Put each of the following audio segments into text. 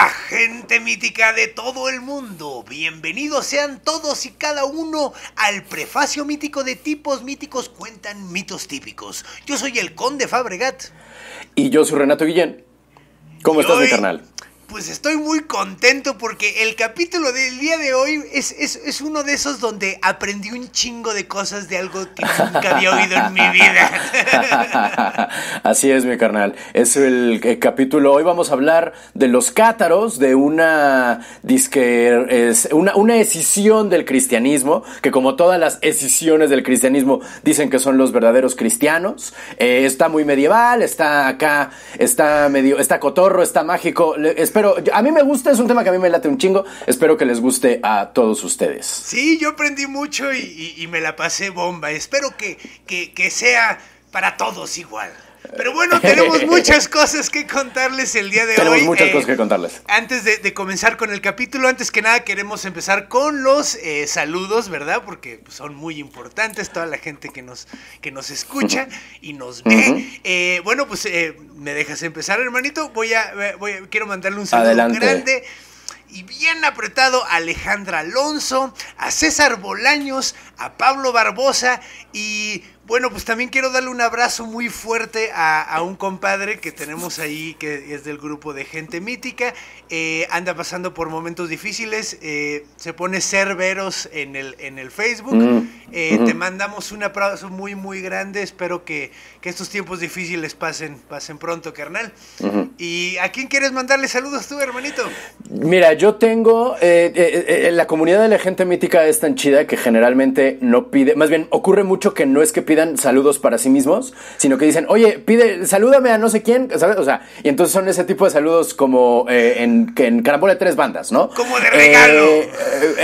¡Ah, gente mítica de todo el mundo. Bienvenidos sean todos y cada uno al prefacio mítico de tipos míticos cuentan mitos típicos. Yo soy el conde Fabregat. Y yo soy Renato Guillén. ¿Cómo estás, mi carnal? Pues estoy muy contento porque el capítulo del día de hoy es, uno de esos donde aprendí un chingo de cosas de algo que nunca había oído en mi vida. Así es, mi carnal. Es el, capítulo. Hoy vamos a hablar de los cátaros, de una disque, es una, escisión del cristianismo, que como todas las escisiones del cristianismo dicen que son los verdaderos cristianos. Eh, está muy medieval, está acá, está medio, está cotorro, está mágico. Pero a mí me gusta, es un tema que a mí me late un chingo, espero que les guste a todos ustedes. Sí, yo aprendí mucho y, me la pasé bomba, espero que sea para todos igual. Pero bueno, tenemos muchas cosas que contarles el día de hoy. Tenemos muchas cosas eh, que contarles. Antes de, comenzar con el capítulo, antes que nada queremos empezar con los eh, saludos, ¿verdad? Porque pues, son muy importantes toda la gente que nos, que nos escucha y nos ve. Eh, bueno, pues me dejas empezar, hermanito. Voy a, voy quiero mandarle un saludo grande y bien apretado a Alejandra Alonso, a César Bolaños, a Pablo Barbosa y bueno, pues también quiero darle un abrazo muy fuerte a, un compadre que tenemos ahí, que es del grupo de Gente Mítica. Eh, anda pasando por momentos difíciles, eh, se pone Cerveros en el, en el Facebook. Mm, eh, te mandamos un abrazo muy, muy grande. Espero que, estos tiempos difíciles pasen, pasen pronto, carnal. ¿Y a quién quieres mandarle saludos tú, hermanito? Mira, yo tengo. la comunidad de la Gente Mítica es tan chida que generalmente no pide. Más bien, ocurre mucho que no es que pide saludos para sí mismos, sino que dicen, oye, pide, salúdame a no sé quién, ¿sabes? O sea, y entonces son ese tipo de saludos como eh, en en, en Carambola de Tres Bandas, ¿no? Como de eh, regalo. Eh,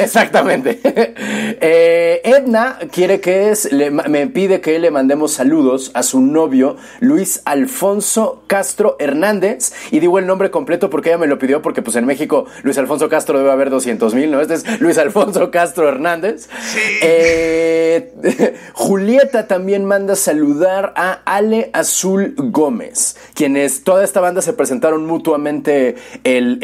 exactamente. Edna quiere que es, me pide que le mandemos saludos a su novio, Luis Alfonso Castro Hernández, y digo el nombre completo porque ella me lo pidió, porque pues en México Luis Alfonso Castro debe haber 200 mil, ¿no? Este es Luis Alfonso Castro Hernández. Julieta también también manda saludar a Ale Azul Gómez, quienes toda esta banda se presentaron mutuamente el,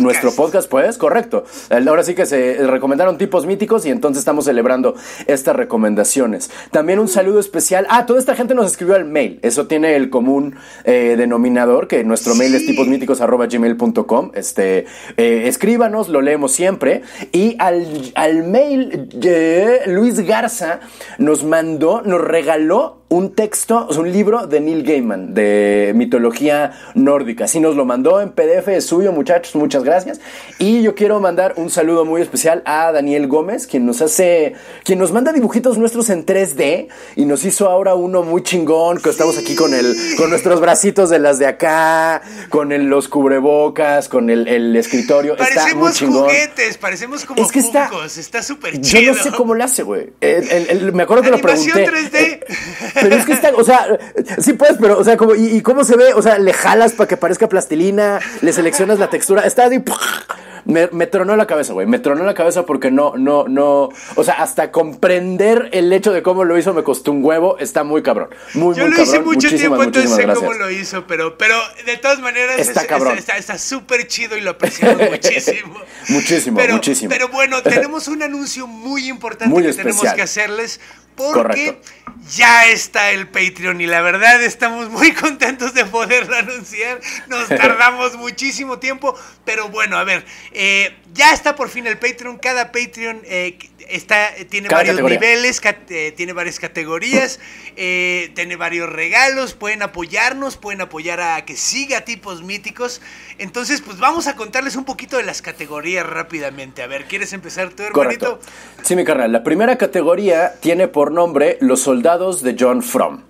nuestro podcast, pues, correcto. Ahora sí que se recomendaron tipos míticos y entonces estamos celebrando estas recomendaciones. También un saludo especial. a ah, toda esta gente nos escribió al mail. Eso tiene el común eh, denominador, que nuestro mail es gmail.com, Este, eh, escríbanos, lo leemos siempre. Y al, al mail, de Luis Garza nos manda nos regaló un texto, o sea, un libro de Neil Gaiman, de mitología nórdica. sí nos lo mandó en PDF, es suyo, muchachos, muchas gracias. Y yo quiero mandar un saludo muy especial a Daniel Gómez, quien nos hace, quien nos manda dibujitos nuestros en 3D y nos hizo ahora uno muy chingón, que estamos aquí con el, con nuestros bracitos de las de acá, con el, los cubrebocas, con el, escritorio. Parecemos está muy chingón. juguetes, parecemos como es que está, súper chido. Yo no sé cómo lo hace, güey. me acuerdo que lo pregunté. 3D. Pero es que está, o sea, sí puedes, pero, o sea, como, y, cómo se ve, o sea, le jalas para que parezca plastilina, le seleccionas la textura, está de... Me, tronó la cabeza, güey. Me tronó la cabeza porque no, no, no. O sea, hasta comprender el hecho de cómo lo hizo me costó un huevo. Está muy cabrón. Muy, Yo lo hice mucho tiempo, entonces sé cómo lo hizo, pero, pero de todas maneras está súper está, chido y lo apreciamos muchísimo. muchísimo, muchísimo. Pero bueno, tenemos un anuncio muy importante que tenemos que hacerles porque ya está el Patreon y la verdad estamos muy contentos de poderlo anunciar. Nos tardamos muchísimo tiempo, pero bueno, a ver, eh, ya está por fin el Patreon. Cada Patreon, eh, eh, tiene varios niveles, eh, tiene varias categorías, eh, tiene varios regalos, pueden apoyarnos, pueden apoyar a que siga tipos míticos. Entonces, pues vamos a contarles un poquito de las categorías rápidamente. A ver, ¿quieres empezar tú, hermanito? Sí, mi carnal. La primera categoría tiene por nombre Los Soldados de John Fromm.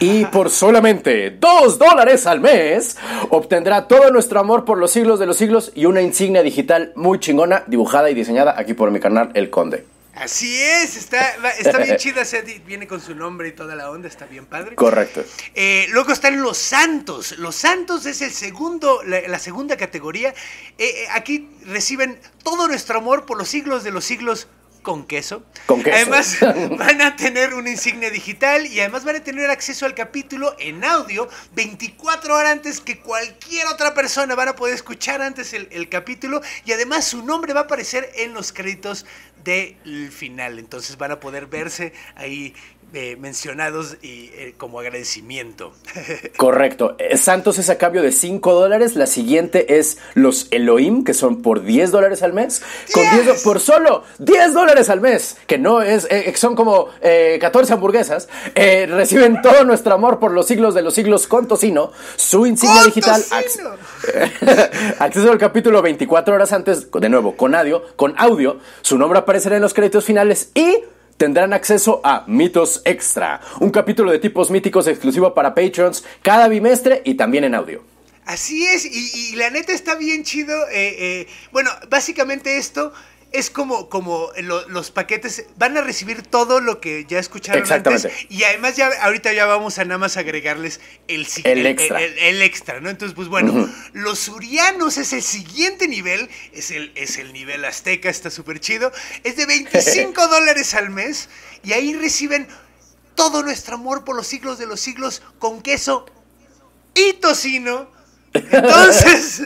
Y por solamente dos dólares al mes, obtendrá todo nuestro amor por los siglos de los siglos y una insignia digital muy chingona, dibujada y diseñada aquí por mi canal El Conde. Así es, está, bien chida, viene con su nombre y toda la onda, está bien padre. Correcto. Eh, luego están los Santos. Los Santos es el segundo, la, segunda categoría. Eh, eh, aquí reciben todo nuestro amor por los siglos de los siglos con queso. Con Además, van a tener una insignia digital y además van a tener acceso al capítulo en audio 24 horas antes que cualquier otra persona. Van a poder escuchar antes el, el capítulo y además su nombre va a aparecer en los créditos del final. Entonces van a poder verse ahí eh, mencionados y eh, como agradecimiento. Correcto. Eh, Santos es a cambio de 5 dólares. La siguiente es los Elohim, que son por 10 dólares al mes. Con 10 por solo 10 dólares al mes, que no es, son como 14 hamburguesas. reciben todo nuestro amor por los siglos de los siglos con tocino. Su insignia digital. acceso al capítulo 24 horas antes, de nuevo, con audio, con audio. Su nombre aparecerá en los créditos finales y tendrán acceso a Mitos Extra, un capítulo de tipos míticos exclusivo para Patreons cada bimestre y también en audio. Así es, y, la neta está bien chido. Eh, eh, bueno, básicamente esto es como, como los paquetes van a recibir todo lo que ya escucharon Antes, y además ya ahorita ya vamos a nada más agregarles el, el, extra. El, extra, ¿no? Entonces, pues bueno, los surianos es el siguiente nivel, es el, es el nivel azteca, está súper chido, es de 25 dólares al mes y ahí reciben todo nuestro amor por los siglos de los siglos con queso y tocino. Entonces...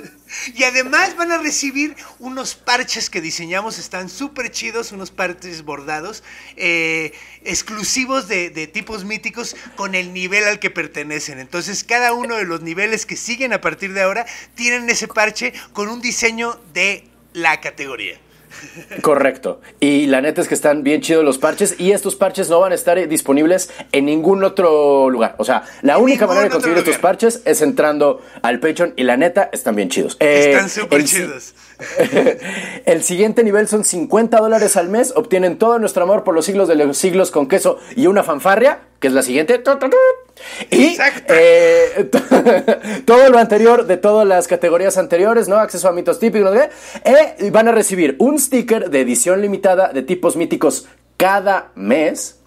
Y además van a recibir unos parches que diseñamos, están súper chidos, unos parches bordados, eh, exclusivos de, tipos míticos con el nivel al que pertenecen. Entonces, cada uno de los niveles que siguen a partir de ahora tienen ese parche con un diseño de la categoría. Correcto. Y la neta es que están bien chidos los parches y estos parches no van a estar eh, disponibles en ningún otro lugar. O sea, la única manera de conseguir estos parches es entrando al Patreon y la neta están bien chidos. Eh, están súper chidos. el siguiente nivel son 50 dólares al mes. Obtienen todo nuestro amor por los siglos de los siglos con queso y una fanfarria, que es la siguiente. Y eh, todo lo anterior de todas las categorías anteriores, ¿no? Acceso a mitos típicos, ¿no? Eh, van a recibir un sticker de edición limitada de tipos míticos cada mes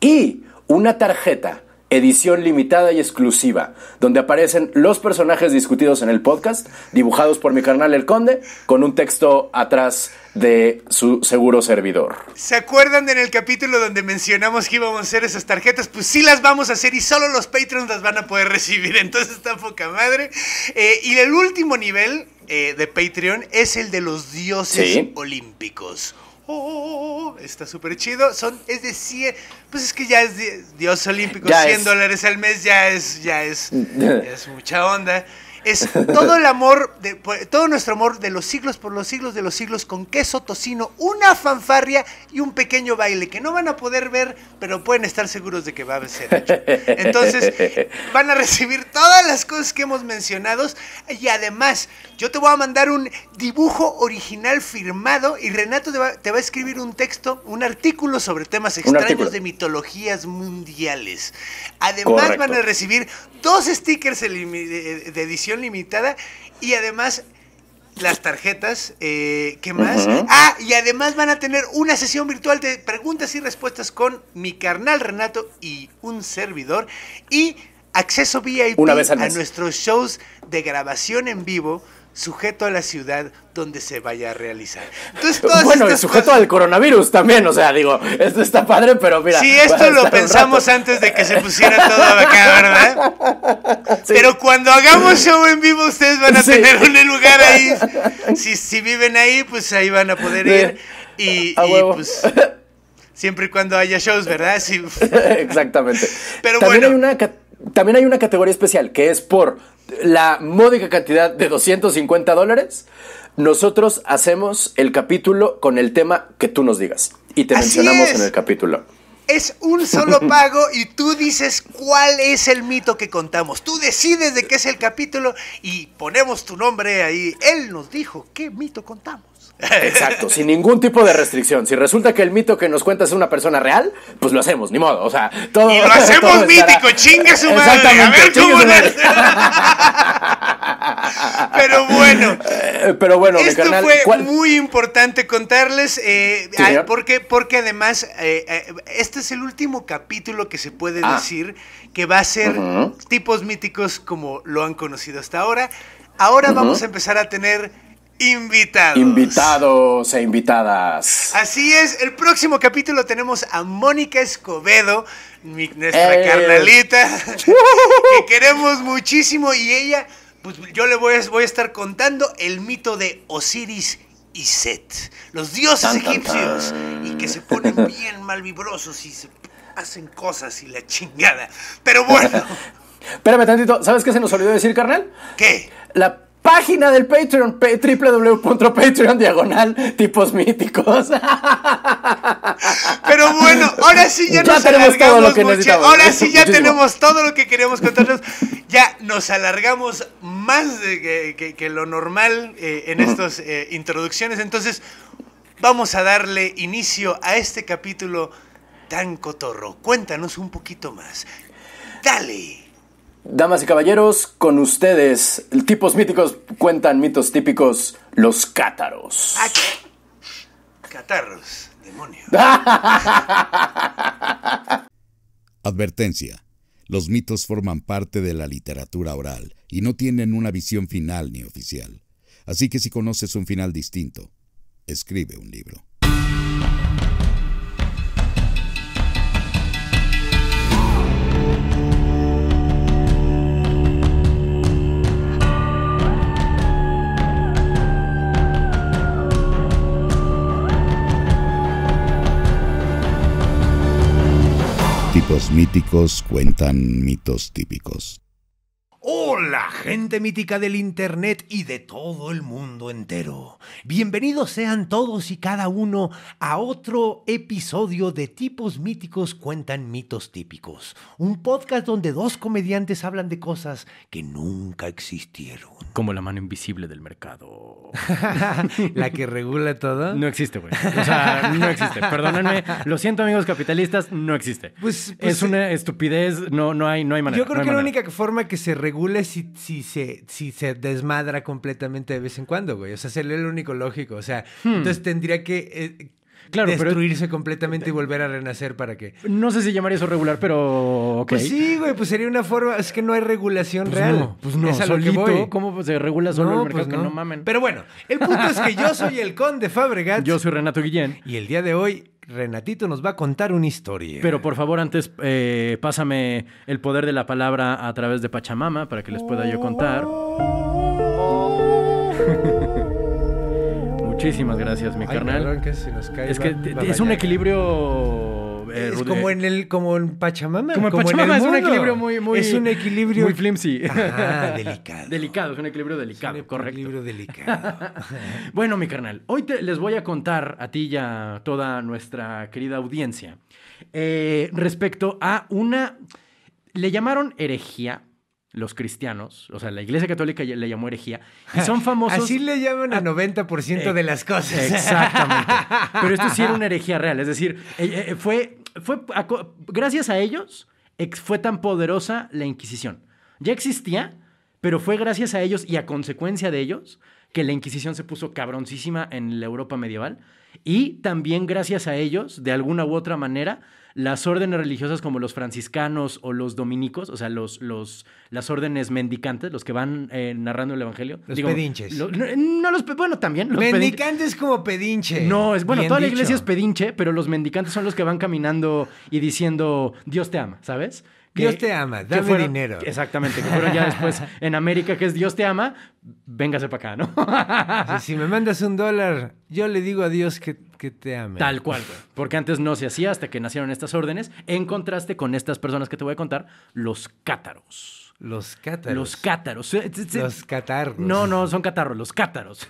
y una tarjeta edición limitada y exclusiva, donde aparecen los personajes discutidos en el podcast, dibujados por mi carnal El Conde, con un texto atrás de su seguro servidor. ¿Se acuerdan de en el capítulo donde mencionamos que íbamos a hacer esas tarjetas? Pues sí las vamos a hacer y solo los Patreons las van a poder recibir, entonces está poca madre. Eh, y el último nivel eh, de Patreon es el de los dioses olímpicos Oh, está súper chido. Son, es de 100, pues es que ya es Dios Olímpico, 100 dólares al mes, ya es, ya es mucha onda es todo el amor, de, pues, todo nuestro amor de los siglos por los siglos de los siglos con queso, tocino, una fanfarria y un pequeño baile que no van a poder ver, pero pueden estar seguros de que va a ser hecho. Entonces, van a recibir todas las cosas que hemos mencionado y además, yo te voy a mandar un dibujo original firmado y Renato te va, a escribir un texto, un artículo sobre temas extraños de mitologías mundiales. Además, van a recibir dos stickers de edición limitada y además las tarjetas, eh, ¿qué más? Ah, y además van a tener una sesión virtual de preguntas y respuestas con mi carnal Renato y un servidor y acceso VIP una vez a nuestros shows de grabación en vivo sujeto a la ciudad donde se vaya a realizar. Entonces, bueno, sujeto al coronavirus también, o sea, digo, esto está padre, pero mira. Sí, esto lo pensamos antes de que se pusiera todo acá, ¿verdad? Pero cuando hagamos show en vivo, ustedes van a tener un lugar ahí. Si, si, viven ahí, pues ahí van a poder ir. Y, pues. Siempre y cuando haya shows, ¿verdad? Exactamente. Pero también bueno. Hay una también hay una categoría especial que es por la módica cantidad de 250 dólares. Nosotros hacemos el capítulo con el tema que tú nos digas y te mencionamos en el capítulo. Es un solo pago y tú dices cuál es el mito que contamos. Tú decides de qué es el capítulo y ponemos tu nombre ahí. Él nos dijo qué mito contamos. Exacto, sin ningún tipo de restricción. Si resulta que el mito que nos cuentas es una persona real, pues lo hacemos, ni modo. O sea, todo. lo hacemos mítico, chingas. su madre. a ver cómo Pero bueno. Eh, pero bueno, esto fue muy importante contarles, eh, porque, además eh, este es el último capítulo que se puede ah. decir que va a ser tipos míticos como lo han conocido hasta ahora. Ahora vamos a empezar a tener invitados. Invitados e invitadas. Así es, el próximo capítulo tenemos a Mónica Escobedo, nuestra eh. carnalita, que queremos muchísimo y ella, pues yo le voy a, estar contando el mito de Osiris y Set, los dioses egipcios, y que se ponen bien mal vibrosos y hacen cosas y la chingada. Pero bueno. Espérame tantito, ¿sabes qué se nos olvidó decir, carnal? ¿Qué? La página del Patreon, www.patreon diagonal tipos míticos. Pero bueno, ahora sí ya, nos tenemos todo lo que Ahora sí ya tenemos todo lo que queríamos contarnos. Ya nos alargamos más de que, lo normal eh, en estas eh, introducciones. Entonces, vamos a darle inicio a este capítulo tan cotorro. Cuéntanos un poquito más. Dale. Damas y caballeros, con ustedes, tipos míticos cuentan mitos típicos, los cátaros. Cátaros, demonios. Advertencia. Los mitos forman parte de la literatura oral y no tienen una visión final ni oficial. Así que si conoces un final distinto, escribe un libro. Los míticos cuentan mitos típicos la gente mítica del Internet y de todo el mundo entero. Bienvenidos sean todos y cada uno a otro episodio de Tipos Míticos Cuentan Mitos Típicos, un podcast donde dos comediantes hablan de cosas que nunca existieron. Como la mano invisible del mercado. la que regula todo. No existe, güey. O sea, no existe. Perdónenme. Lo siento, amigos capitalistas, no existe. Pues, pues es una eh, estupidez, no, no, hay, no hay manera. Yo creo que la única forma que se regule si, se, si se desmadra completamente de vez en cuando, güey. O sea, sería lo único lógico. O sea, hmm. entonces tendría que eh, destruirse completamente eh, y volver a renacer para que. No sé si llamaría eso regular, pero. Pues sí, güey, pues sería una forma. Es que no hay regulación pues real. No, pues no, es ¿Cómo se regula solo el mercado? Pues que no mamen. Pero bueno, el punto es que yo soy el Conde Fabregat. Yo soy Renato Guillén. Y el día de hoy Renatito nos va a contar una historia. Pero por favor, antes eh, pásame el poder de la palabra a través de Pachamama para que les pueda yo contar. Muchísimas gracias, mi carnal. es que es un equilibrio es como en el como en Pachamama. Como, es un equilibrio muy, muy flimsy. delicado. delicado, es un equilibrio delicado, correcto. un Equilibrio delicado. bueno, mi carnal, hoy les voy a contar a ti y a toda nuestra querida audiencia eh, respecto a una le llamaron herejía los cristianos, o sea, la Iglesia Católica le llamó herejía, y son famosos. Así le llaman al 90% de las cosas. Exactamente. Pero esto sí era una herejía real, es decir, eh, eh, fue fue gracias a ellos fue tan poderosa la Inquisición. Ya existía, pero fue gracias a ellos y a consecuencia de ellos que la Inquisición se puso cabroncísima en la Europa medieval. Y también gracias a ellos, de alguna u otra manera, las órdenes religiosas como los franciscanos o los dominicos, o sea, los, los, las órdenes mendicantes, los que van eh, narrando el Evangelio. Los pedinches. no, los, bueno, también. Los mendicantes como pedinche. No, es bueno, toda la iglesia es pedinche, pero los mendicantes son los que van caminando y diciendo, Dios te ama, ¿sabes? Dios te ama, dame dinero. Exactamente, pero ya después en América, que es Dios te ama, véngase para acá, ¿no? si, me mandas un dólar, yo le digo a Dios que, que te ame. Tal cual, Porque antes no se hacía hasta que nacieron estas órdenes, en contraste con estas personas que te voy a contar, los cátaros. Los cátaros. Los cátaros. Los catarros. No, no, son catarros, los cátaros.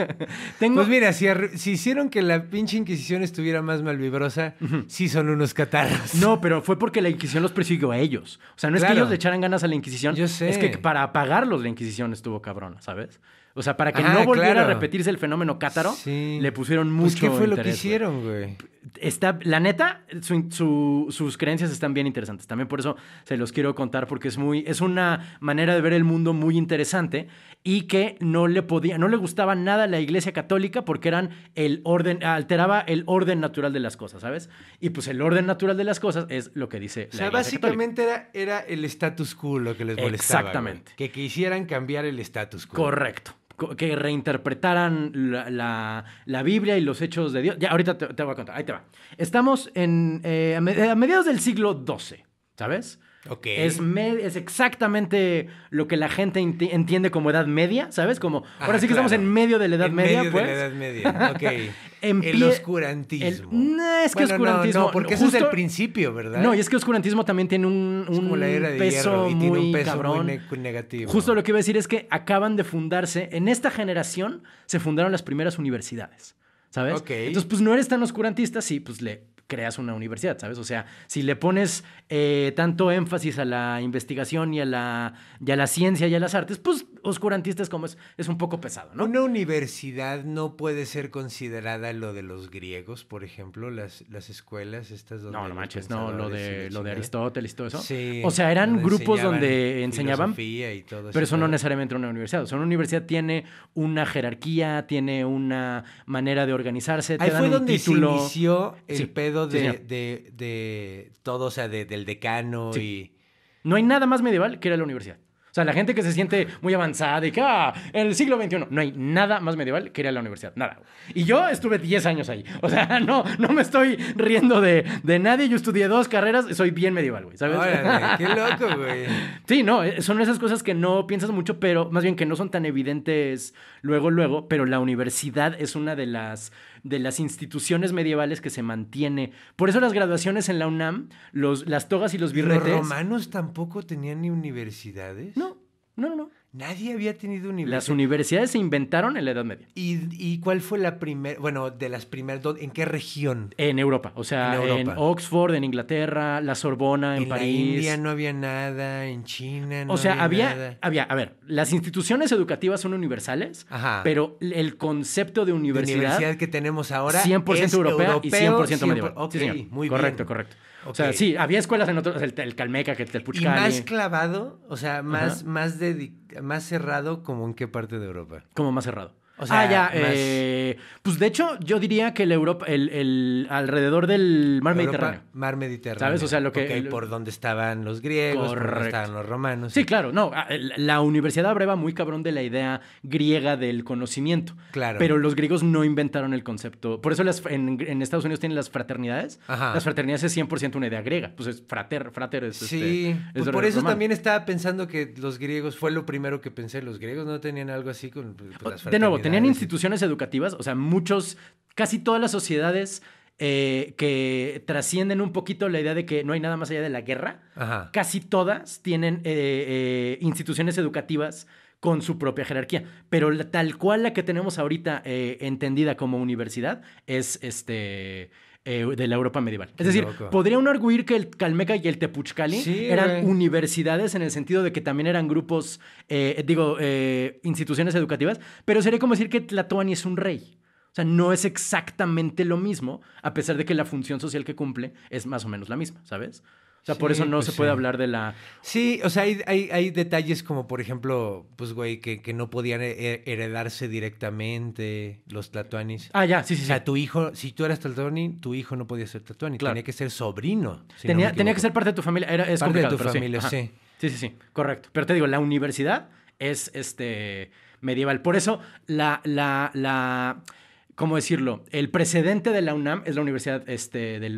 Tengo... Pues mira, si, hicieron que la pinche Inquisición estuviera más malvibrosa, sí son unos catarros. No, pero fue porque la Inquisición los persiguió a ellos. O sea, no es que ellos le echaran ganas a la Inquisición. Yo sé. Es que para apagarlos la Inquisición estuvo cabrona, ¿sabes? O sea, para que ah, no volviera a repetirse el fenómeno cátaro, le pusieron pues, mucho. Pues, ¿Qué fue lo que hicieron, güey? Está, la neta, sus creencias están bien interesantes. También por eso se los quiero contar, porque es muy, es una manera de ver el mundo muy interesante y que no le podía, no le gustaba nada a la iglesia católica porque eran el orden, alteraba el orden natural de las cosas, ¿sabes? Y pues el orden natural de las cosas es lo que dice o sea, básicamente Era, era el status quo lo que les molestaba. Exactamente. Que quisieran cambiar el status quo. Correcto que reinterpretaran la, Biblia y los hechos de Dios. Ya, ahorita te, voy a contar, ahí te va. Estamos en, eh, a mediados del siglo XII, ¿sabes? Es, es exactamente lo que la gente entiende como edad media, ¿sabes? Como, ah, ahora sí que estamos en medio de la edad en media, medio de la pues. edad media, el oscurantismo. no, es que oscurantismo. No, porque eso es el principio, ¿verdad? No, y es que oscurantismo también tiene un, peso hierro, muy negativo. Justo lo que iba a decir es que acaban de fundarse, en esta generación se fundaron las primeras universidades. ¿sabes? Entonces, pues no eres tan oscurantista sí, pues le creas una universidad, ¿sabes? O sea, si le pones eh, tanto énfasis a la investigación y a la, y a la ciencia y a las artes, pues oscurantistas como es, es un poco pesado, ¿no? Una universidad no puede ser considerada lo de los griegos, por ejemplo, las, las escuelas estas donde... No, no manches, no, lo de, lo de Aristóteles y todo eso. o sea, eran grupos donde enseñaban... pero eso no necesariamente una universidad. O sea, una universidad tiene una jerarquía, tiene una manera de organizarse. Ahí te fue donde se inició el pedo de, de, de, todo, o sea, del decano y... No hay nada más medieval que era la universidad. O sea, la gente que se siente muy avanzada y que, ah, en el siglo XXI, no hay nada más medieval que ir a la universidad, nada. Y yo estuve 10 años ahí. O sea, no, no me estoy riendo de, de nadie. Yo estudié dos carreras, soy bien medieval, güey, ¿sabes? qué loco, güey. Sí, no, eh, son esas cosas que no piensas mucho, pero más bien que no son tan evidentes luego, luego, pero la universidad es una de las de las instituciones medievales que se mantiene. Por eso las graduaciones en la UNAM, los, las togas y los birretes. ¿Los romanos tampoco tenían ni universidades? No, no, no. Nadie había tenido universidad. Las universidades se inventaron en la Edad Media. ¿Y, cuál fue la primera, bueno, de las primeras, dos, ¿en qué región? En Europa, o sea, en, Oxford, en Inglaterra, la Sorbona, en, París. En India no había nada, en China no había O sea, había, había, a ver, las instituciones educativas son universales, pero el concepto de universidad. que tenemos ahora. 100% es europea europeo, y 100%, medieval. sí, muy correcto, bien. Correcto, correcto. O sea, sí, había escuelas en otros, el, Calmeca, que el Puchcani. Y más clavado, o sea, más, más dedicado más cerrado, ¿como en qué parte de Europa? Como más cerrado. O sea, ah, ya. Eh, pues de hecho, yo diría que el Europa, el, el alrededor del mar Mediterráneo. Mar Mediterráneo. ¿Sabes? O sea, lo que. por donde estaban los griegos, por donde estaban los romanos. Sí, claro, no. La universidad abreva muy cabrón de la idea griega del conocimiento. Claro. Pero los griegos no inventaron el concepto. Por eso las, en, Estados Unidos tienen las fraternidades. Ajá. Las fraternidades es 100% una idea griega. Pues es frater, frater es. Sí. Este, pues, por eso también estaba pensando que los griegos, fue lo primero que pensé, los griegos no tenían algo así con pues, las fraternidades. De nuevo, tenían instituciones educativas, o sea, muchos, casi todas las sociedades eh, que trascienden un poquito la idea de que no hay nada más allá de la guerra, casi todas tienen eh, eh, instituciones educativas con su propia jerarquía. Pero tal cual la que tenemos ahorita entendida como universidad es este eh, de la Europa medieval. Es decir, podría uno arguir que el Calmeca y el Tepuchcali eran universidades en el sentido de que también eran grupos, eh, digo, eh, instituciones educativas, pero sería como decir que Tlatoani es un rey. O sea, no es exactamente lo mismo, a pesar de que la función social que cumple es más o menos la misma, ¿sabes? O sea, por eso no pues se puede hablar de la... Sí, o sea, hay, detalles como, por ejemplo, pues, güey, que, no podían heredarse directamente los tatuanis. Ah, ya, sí, sí. O sea, tu hijo, si tú eras tatuani, tu hijo no podía ser tatuani, Tenía que ser sobrino. tenía, que ser parte de tu familia. Era, es parte de tu familia, sí. Sí, sí, sí, correcto. Pero te digo, la universidad es este medieval. Por eso la, la, la ¿cómo decirlo? El precedente de la UNAM es la Universidad, este, de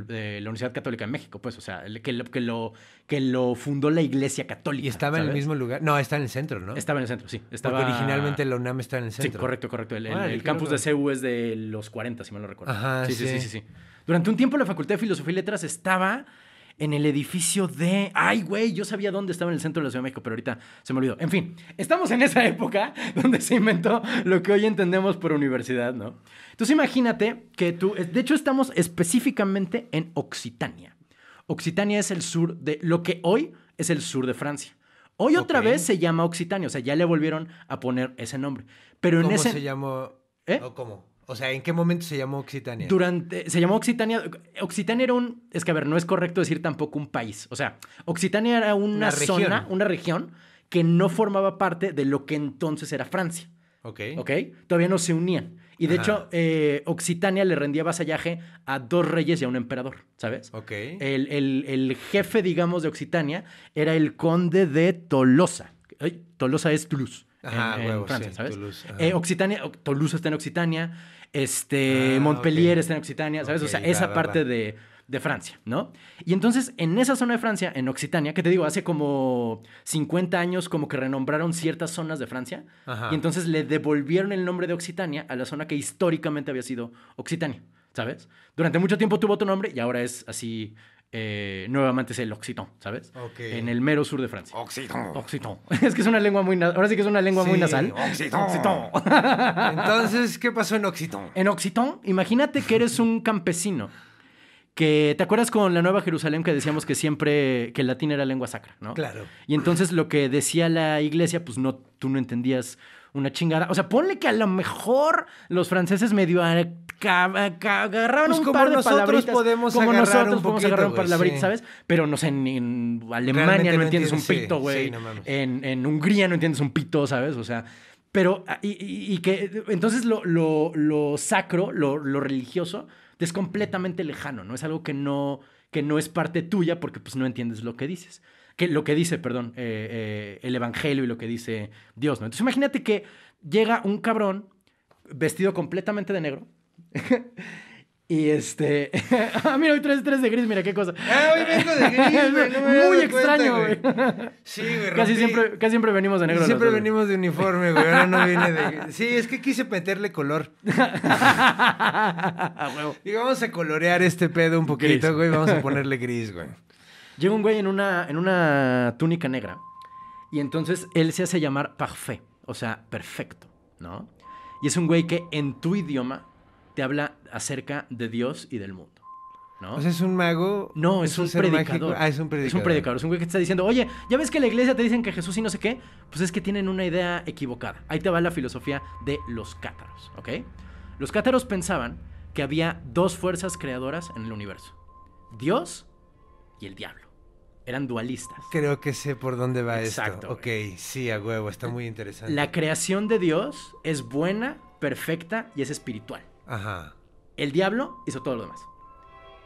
la Universidad Católica de México, pues, o sea, que lo, que lo, fundó la Iglesia Católica. Y estaba en el mismo lugar. No, está en el centro, ¿no? Estaba en el centro, sí. Porque originalmente la UNAM está en el centro. Sí, correcto, correcto. El, campus de CEU es de los 40, si mal no recuerdo. Ajá, sí. sí, sí, sí. Durante un tiempo la Facultad de Filosofía y Letras estaba en el edificio de. Ay, güey, yo sabía dónde estaba en el centro de la Ciudad de México, pero ahorita se me olvidó. En fin, estamos en esa época donde se inventó lo que hoy entendemos por universidad, ¿no? Entonces imagínate que tú. De hecho, estamos específicamente en Occitania. Occitania es el sur de. Lo que hoy es el sur de Francia. Hoy otra vez se llama Occitania, o sea, ya le volvieron a poner ese nombre. Pero en ese. ¿Cómo se llamó? ¿Eh? ¿O cómo? O sea, ¿en qué momento se llamó Occitania? Durante, se llamó Occitania. Occitania era un, es que a ver, no es correcto decir tampoco un país. O sea, Occitania era una, zona, una región que no formaba parte de lo que entonces era Francia. Ok. Ok. Todavía no se unían. Y de hecho, eh, Occitania le rendía vasallaje a dos reyes y a un emperador, ¿sabes? Ok. El, jefe, digamos, de Occitania era el conde de Tolosa. Ay, Tolosa es Toulouse. Francia, ¿sabes? Eh, Occitania, Toulouse está en Occitania, este, ah, Montpellier está en Occitania, ¿sabes? o sea, esa parte De, Francia, ¿no? Y entonces, en esa zona de Francia, en Occitania, que te digo, hace como 50 años como que renombraron ciertas zonas de Francia, y entonces le devolvieron el nombre de Occitania a la zona que históricamente había sido Occitania. ¿sabes? Durante mucho tiempo tuvo otro nombre y ahora es así eh, nuevamente es el Occitón, ¿sabes? En el mero sur de Francia. Occitón. Occitón. Es que es una lengua muy nasal. Ahora sí que es una lengua muy nasal. Entonces, ¿qué pasó en Occitón? En Occitón, imagínate que eres un campesino. Que te acuerdas con la Nueva Jerusalén que decíamos que siempre que el latín era lengua sacra, ¿no? Claro. Y entonces lo que decía la iglesia, pues no, tú no entendías una chingada. O sea, ponle que a lo mejor los franceses medio eh, agarraban pues un como par de nosotros podemos como nosotros podemos agarrar un par de ¿sabes? Pero no sé, en, Alemania no, entiendes un pito, güey. en, en, Hungría no entiendes un pito, ¿sabes? O sea, pero ah, y, que entonces lo, sacro, lo, religioso, es completamente lejano, ¿no? Es algo que no, que no es parte tuya porque pues no entiendes lo que dices. Que, lo que dice, perdón, eh, eh, el Evangelio y lo que dice Dios, ¿no? Entonces imagínate que llega un cabrón vestido completamente de negro, y este. ah, mira, hoy traes tres de gris, mira qué cosa. Ah, hoy vengo de gris, Muy extraño, güey. Sí, güey. Casi siempre, casi siempre venimos de negro. Siempre venimos de uniforme, güey. Ahora no viene de. Sí, es que quise meterle color. Y vamos a colorear este pedo un poquito, güey. Vamos a ponerle gris, güey. Llega un güey en una, en una túnica negra. Y entonces él se hace llamar parfait, o sea, perfecto, ¿no? Y es un güey que en tu idioma te habla acerca de Dios y del mundo. ¿No? es un mago. No, es, un, predicador. Ah, es un predicador. Es un predicador. Es un güey que te está diciendo, oye, ya ves que la iglesia te dicen que Jesús y no sé qué. Pues es que tienen una idea equivocada. Ahí te va la filosofía de los cátaros, ¿ok? Los cátaros pensaban que había dos fuerzas creadoras en el universo: Dios y el diablo. Eran dualistas. Creo que sé por dónde va Exacto, esto. Ok, sí, a huevo, está muy interesante. La creación de Dios es buena, perfecta y es espiritual. Ajá. El diablo hizo todo lo demás.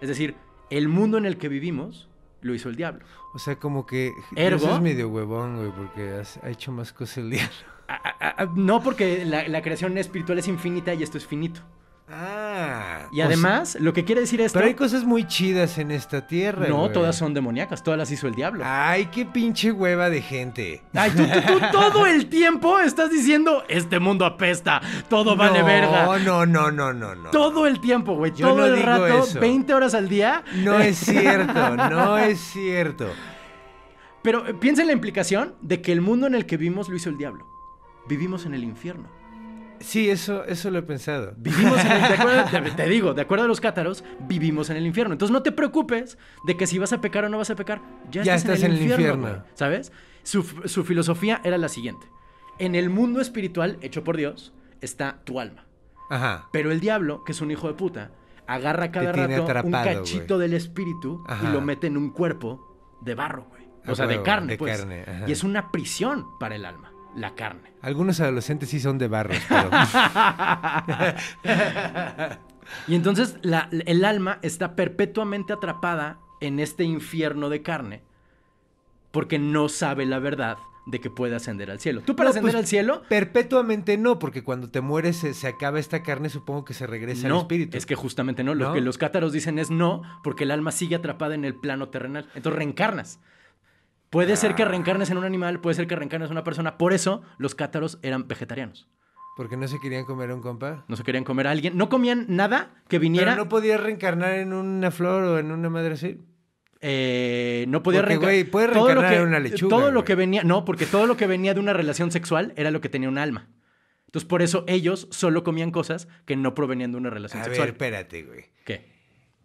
Es decir, el mundo en el que vivimos lo hizo el diablo. O sea, como que Eres es medio huevón, güey, porque ha hecho más cosas el diablo. no, porque la, creación espiritual es infinita y esto es finito. Ah. Y pues además, lo que quiere decir es. Pero hay cosas muy chidas en esta tierra. No, todas son demoníacas, todas las hizo el diablo. Ay, qué pinche hueva de gente. Ay, tú, todo el tiempo estás diciendo: Este mundo apesta, todo vale verga. No, no, no, no, no, Todo el tiempo, güey. todo el rato, 20 horas al día. No es cierto, no es cierto. Pero piensa en la implicación de que el mundo en el que vivimos lo hizo el diablo. Vivimos en el infierno. Sí, eso, eso lo he pensado. Vivimos en el, te, digo, de acuerdo a los cátaros, vivimos en el infierno. Entonces no te preocupes de que si vas a pecar o no vas a pecar, ya, estás, en el, infierno, ¿Sabes? Su, filosofía era la siguiente. En el mundo espiritual hecho por Dios está tu alma. Ajá. Pero el diablo, que es un hijo de puta, agarra cada rato un cachito del espíritu y lo mete en un cuerpo de barro, güey. O sea, de carne, pues. Carne. Y es una prisión para el alma la carne. Algunos adolescentes sí son de barro. pero... y entonces el alma está perpetuamente atrapada en este infierno de carne porque no sabe la verdad de que puede ascender al cielo. ¿Tú para ascender pues, al cielo? Perpetuamente no, porque cuando te mueres eh, se, acaba esta carne, supongo que se regresa al espíritu. Es que justamente no. Lo que los cátaros dicen es no, porque el alma sigue atrapada en el plano terrenal. Entonces reencarnas. Puede ser que ah. reencarnes en un animal, puede ser que reencarnes en una persona. Por eso los cátaros eran vegetarianos. Porque no se querían comer a un compa. No se querían comer a alguien. No comían nada que viniera. Pero no podía reencarnar en una flor o en una madre así. Eh, no podía reencarnar. en una lechuga. Todo lo que venía. No, porque todo lo que venía de una relación sexual era lo que tenía un alma. Entonces, por eso ellos solo comían cosas que no provenían de una relación sexual. A ver, espérate, güey. ¿Qué?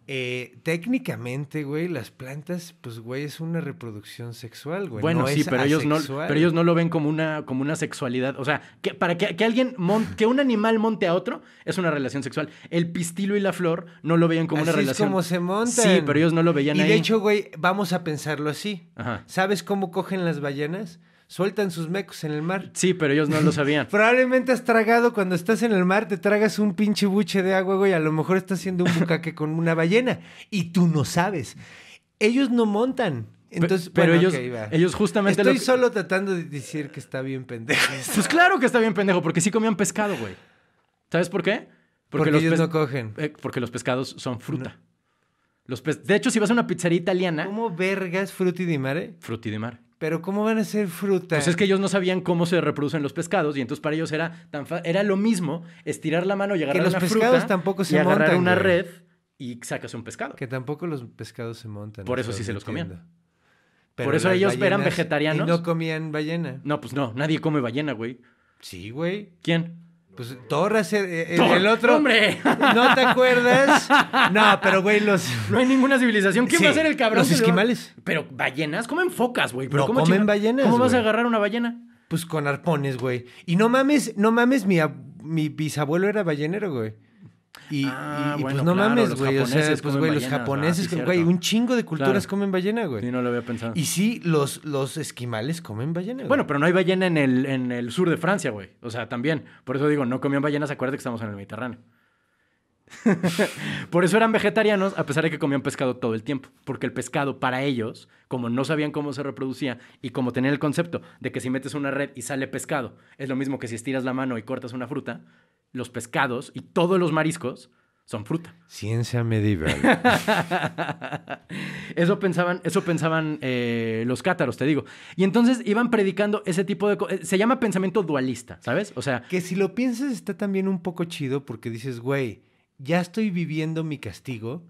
Eh, técnicamente, güey, las plantas, pues, güey, es una reproducción sexual, güey. Bueno, sí, pero ellos, no, pero ellos, no, lo ven como una, como una sexualidad. O sea, que, para que, alguien, monte, que un animal monte a otro, es una relación sexual. El pistilo y la flor no lo veían como así una es como se montan. Sí, pero ellos no lo veían y ahí. Y de hecho, güey, vamos a pensarlo así. ¿Sabes cómo cogen las ballenas? sueltan sus mecos en el mar. Sí, pero ellos no lo sabían. Probablemente has tragado cuando estás en el mar, te tragas un pinche buche de agua, güey, a lo mejor estás haciendo un bucaque con una ballena y tú no sabes. Ellos no montan. Entonces, pero ellos, ellos justamente. Estoy solo tratando de decir que está bien pendejo. Pues claro que está bien pendejo, porque sí comían pescado, güey. ¿Sabes por qué? Porque, los ellos no cogen. Eh, porque los pescados son fruta. Los De hecho, si vas a una pizzería italiana. ¿Cómo vergas frutti di mare? Frutti de mar. Pero ¿cómo van a ser fruta? Pues es que ellos no sabían cómo se reproducen los pescados y entonces para ellos era tan era lo mismo estirar la mano y agarrar que los pescados tampoco se y agarrar una red y sacas un pescado. Que tampoco los pescados se montan. Por eso sí se los comían. Por eso ellos eran vegetarianos. Y no comían ballena. No, pues no, nadie come ballena, güey. Sí, güey. ¿Quién? Pues Torres, eh, eh, el, el, otro. ¡Hombre! ¿No te acuerdas? No, pero güey, los. No hay ninguna civilización. ¿Quién va a ser el cabrón? Los esquimales. Pero ballenas, comen focas, güey. Pero ¿cómo comen ballenas. ¿Cómo vas a agarrar una ballena? Pues con arpones, güey. Y no mames, no mames, mi bisabuelo era ballenero, güey. Ah, y, pues no mames, güey. O sea, pues, güey, los ¿ah? japoneses, güey, un chingo de culturas comen ballena, güey. Sí, no lo había pensado. Y sí, los, los esquimales comen ballena, Bueno, pero no hay ballena en el, en el sur de Francia, güey. O sea, también. Por eso digo, no comían ballenas, acuérdate que estamos en el Mediterráneo. Por eso eran vegetarianos, a pesar de que comían pescado todo el tiempo. Porque el pescado, para ellos, como no sabían cómo se reproducía y como tenían el concepto de que si metes una red y sale pescado, es lo mismo que si estiras la mano y cortas una fruta, los pescados y todos los mariscos son fruta. Ciencia medieval. eso pensaban, eso pensaban eh, los cátaros, te digo. Y entonces iban predicando ese tipo de cosas. Eh, se llama pensamiento dualista, ¿sabes? O sea. Que si lo piensas está también un poco chido porque dices, güey, ya estoy viviendo mi castigo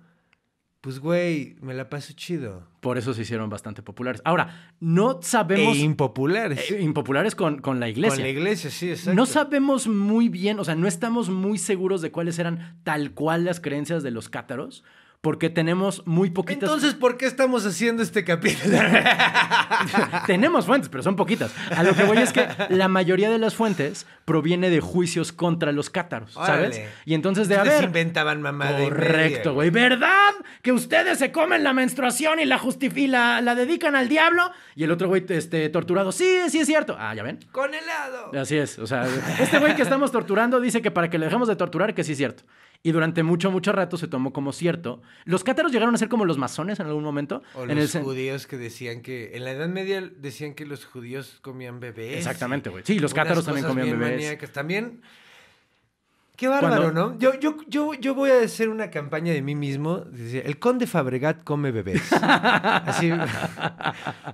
pues güey, me la paso chido. Por eso se hicieron bastante populares. Ahora, no sabemos... E impopulares. Eh, impopulares con, con, la iglesia. Con la iglesia, sí, exacto. No sabemos muy bien, o sea, no estamos muy seguros de cuáles eran tal cual las creencias de los cátaros, porque tenemos muy poquitas. Entonces, ¿por qué estamos haciendo este capítulo? tenemos fuentes, pero son poquitas. A lo que voy es que la mayoría de las fuentes proviene de juicios contra los cátaros, ¿sabes? Y entonces de haber. inventaban mamá Correcto, güey. ¿Verdad? Que ustedes se comen la menstruación y la justifican, la, dedican al diablo. Y el otro güey, este, torturado. Sí, sí es cierto. Ah, ya ven. Con helado. Así es. O sea, este güey que estamos torturando dice que para que le dejemos de torturar, que sí es cierto y durante mucho, mucho rato se tomó como cierto. Los cátaros llegaron a ser como los masones en algún momento. O en los judíos que decían que, en la Edad Media decían que los judíos comían bebés. Exactamente, güey. Sí, los cátaros también comían bebés. También Qué bárbaro, ¿no? Yo, yo, yo, yo voy a hacer una campaña de mí mismo. Dice, el conde Fabregat come bebés. Así.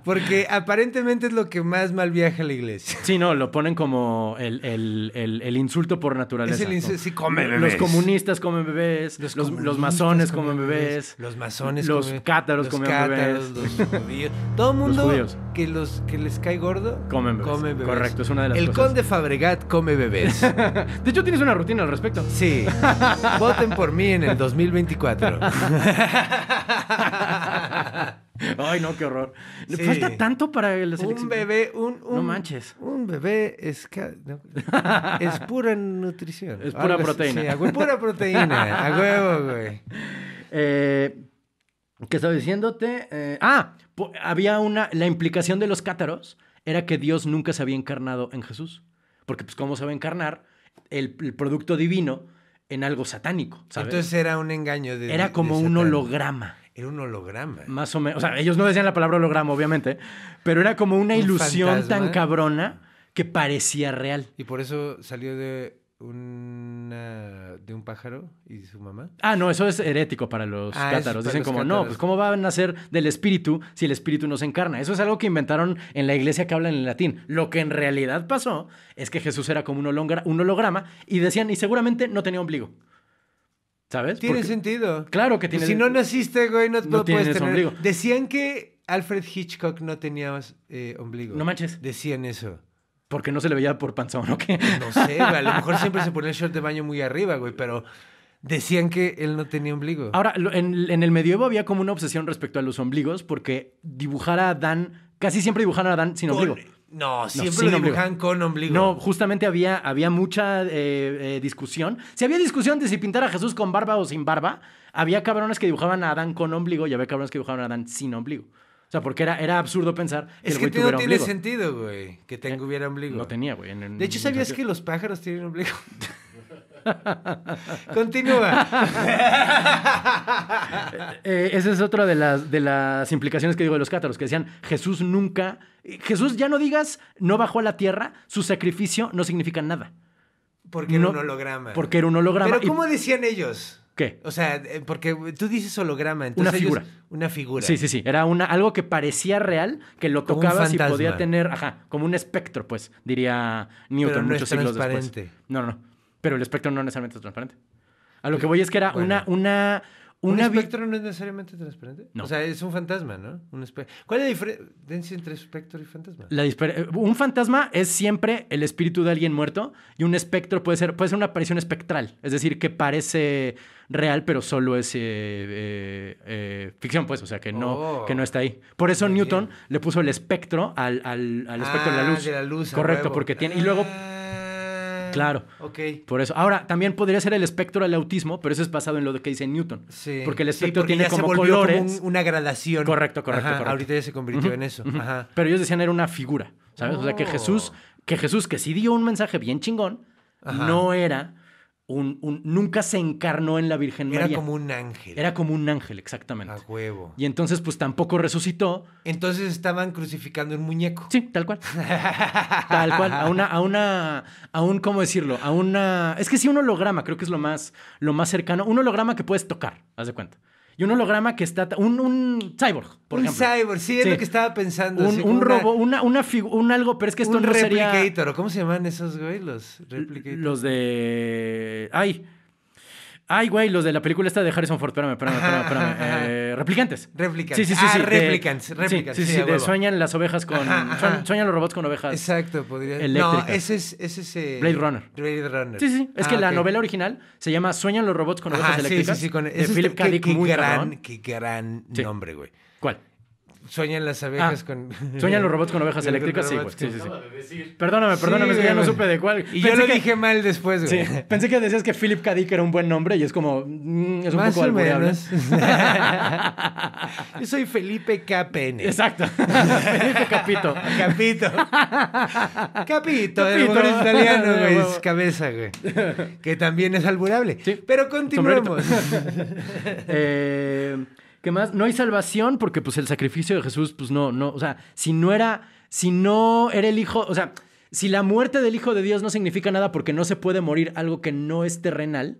Porque aparentemente es lo que más mal viaja a la iglesia. Sí, no, lo ponen como el, insulto por naturaleza. Es sí, bebés. Los comunistas comen bebés. Los, los, masones comen bebés. Los masones Los cátaros comen bebés. Los judíos. Todo mundo. Los judíos que, los, que les cae gordo comen Come bebés. Correcto, es una de las cosas. El conde Fabregat come bebés. de hecho, tienes una rutina al respecto. Sí. Voten por mí en el 2024. Ay, no, qué horror. Falta tanto para el selección. Un bebé, un, un No manches. Un bebé es, es pura nutrición. Es pura proteína. sí, pura proteína. A huevo, güey. Eh, ¿Qué estaba diciéndote? Eh, ah, había una. La implicación de los cátaros era que Dios nunca se había encarnado en Jesús. Porque, pues, ¿cómo se va a encarnar el, producto divino en algo satánico? Entonces era un engaño de. Era como un holograma. Era un holograma. Más o menos. O sea, ellos no decían la palabra holograma, obviamente. Pero era como una ilusión tan cabrona que parecía real. Y por eso salió de de un pájaro y su mamá. Ah, no, eso es herético para los ah, cátaros. Dicen como, no, pues cómo va a nacer del espíritu si el espíritu no se encarna. Eso es algo que inventaron en la iglesia que habla en latín. Lo que en realidad pasó es que Jesús era como un, holograma y decían, y seguramente no tenía ombligo. ¿Sabes? Tiene sentido. Claro que tiene. sentido. si no naciste, güey, no, puedes tener. Decían que Alfred Hitchcock no tenía eh, ombligo. No manches. Decían eso porque no se le veía por panzón, ¿o qué? No sé, güey. A lo mejor siempre se ponía el short de baño muy arriba, güey, pero decían que él no tenía ombligo. Ahora, en, el medievo había como una obsesión respecto a los ombligos, porque dibujar a Adán, casi siempre dibujaban a Adán sin ombligo. No, siempre con ombligo. No, justamente había, había mucha eh, eh, discusión. Si había discusión de si pintar a Jesús con barba o sin barba, había cabrones que dibujaban a Adán con ombligo y había cabrones que dibujaban a Adán sin ombligo. O sea, porque era, era absurdo pensar es que no tiene sentido, güey, que tengo hubiera eh, ombligo. No tenía, güey. de hecho, ¿sabías que los pájaros tienen ombligo? Continúa. Eh, esa es otra de las, de las implicaciones que digo de los cátaros, que decían, Jesús nunca, Jesús ya no digas, no bajó a la tierra, su sacrificio no significa nada. Porque no, era un holograma. Porque era un holograma. Pero ¿cómo decían ellos? ¿Qué? O sea, eh, porque tú dices holograma, entonces. Una figura. una figura. Sí, sí, sí. Era una, algo que parecía real, que lo tocaba tocabas y podía tener, ajá, como un espectro, pues, diría Newton Pero no muchos siglos después. No, no. Pero el espectro no necesariamente es transparente. A lo que pues, voy es que era una, una ¿Un espectro no es necesariamente transparente? No. O sea, es un fantasma, ¿no? ¿Cuál es la diferencia entre espectro y fantasma? un fantasma es siempre el espíritu de alguien muerto y un espectro puede ser, puede una aparición espectral, es decir, que parece real, pero solo es eh, eh, eh, ficción, pues, o sea, que no, oh. que no está ahí. Por eso Newton le puso el espectro al, espectro de la ah, luz. De la luz. Correcto, porque tiene... Y luego ah. Claro. Ok. Por eso. Ahora, también podría ser el espectro del autismo, pero eso es pasado en lo que dice Newton. Sí. Porque el espectro tiene como colores. una gradación. Correcto, correcto, correcto. Ahorita ya se convirtió en eso. Ajá. Pero ellos decían era una figura, ¿sabes? O sea, que oh. Jesús, que Jesús, que sí dio un mensaje bien chingón, no era nunca se encarnó en la Virgen María. Era como un ángel. Era como un ángel, exactamente. A huevo. Y entonces, pues tampoco resucitó. Entonces estaban crucificando un muñeco. Sí, tal cual. tal cual. A una, a una, a un, ¿cómo decirlo? A una. Es que sí, un holograma, creo que es lo más, lo más cercano. Un holograma que puedes tocar, haz de cuenta y un holograma que está. Un, un cyborg, por un ejemplo. Un cyborg, sí, es lo que estaba pensando. Un, un robo, una, una un algo, pero es que esto un no replicator, ¿cómo se llaman esos güey? Los replicators. Los de. Ay. Ay, güey, los de la película esta de Harrison Ford. Espérame, espérame, espérame. Eh, replicantes. Replicantes. Sí, sí, sí. Ah, sí replicantes, Sí, sí, sí. de sueñan las ovejas con. Sueñan los robots con ovejas. Exacto, podría Eléctricas. No, ese es. Ese es eh, Blade Runner. Blade Runner. Sí, sí. Es que ah, la novela original se llama Sueñan los robots con ovejas eléctricas. Sí, sí, sí. Con... De Philip K. Dick, muy qué gran, Qué gran nombre, güey. ¿Cuál? Sueñan las abejas ah, con. Sueñan los robots con ovejas eléctricas, sí, pues. Sí, sí, sí. Perdóname, perdóname, ya no supe de cuál. Y yo lo dije mal después, güey. Sí. Pensé que decías que Philip K. Dick era un buen nombre y es como. Mm, es un poco yo soy Felipe K. Exacto. Felipe Capito. Capito. Capito, el italiano, güey. Es cabeza, güey. Que también es alburable. Pero continuemos. eh. ¿Qué más? No hay salvación porque pues el sacrificio de Jesús, pues no, no, o sea, si no era, si no era el hijo, o sea, si la muerte del Hijo de Dios no significa nada porque no se puede morir algo que no es terrenal,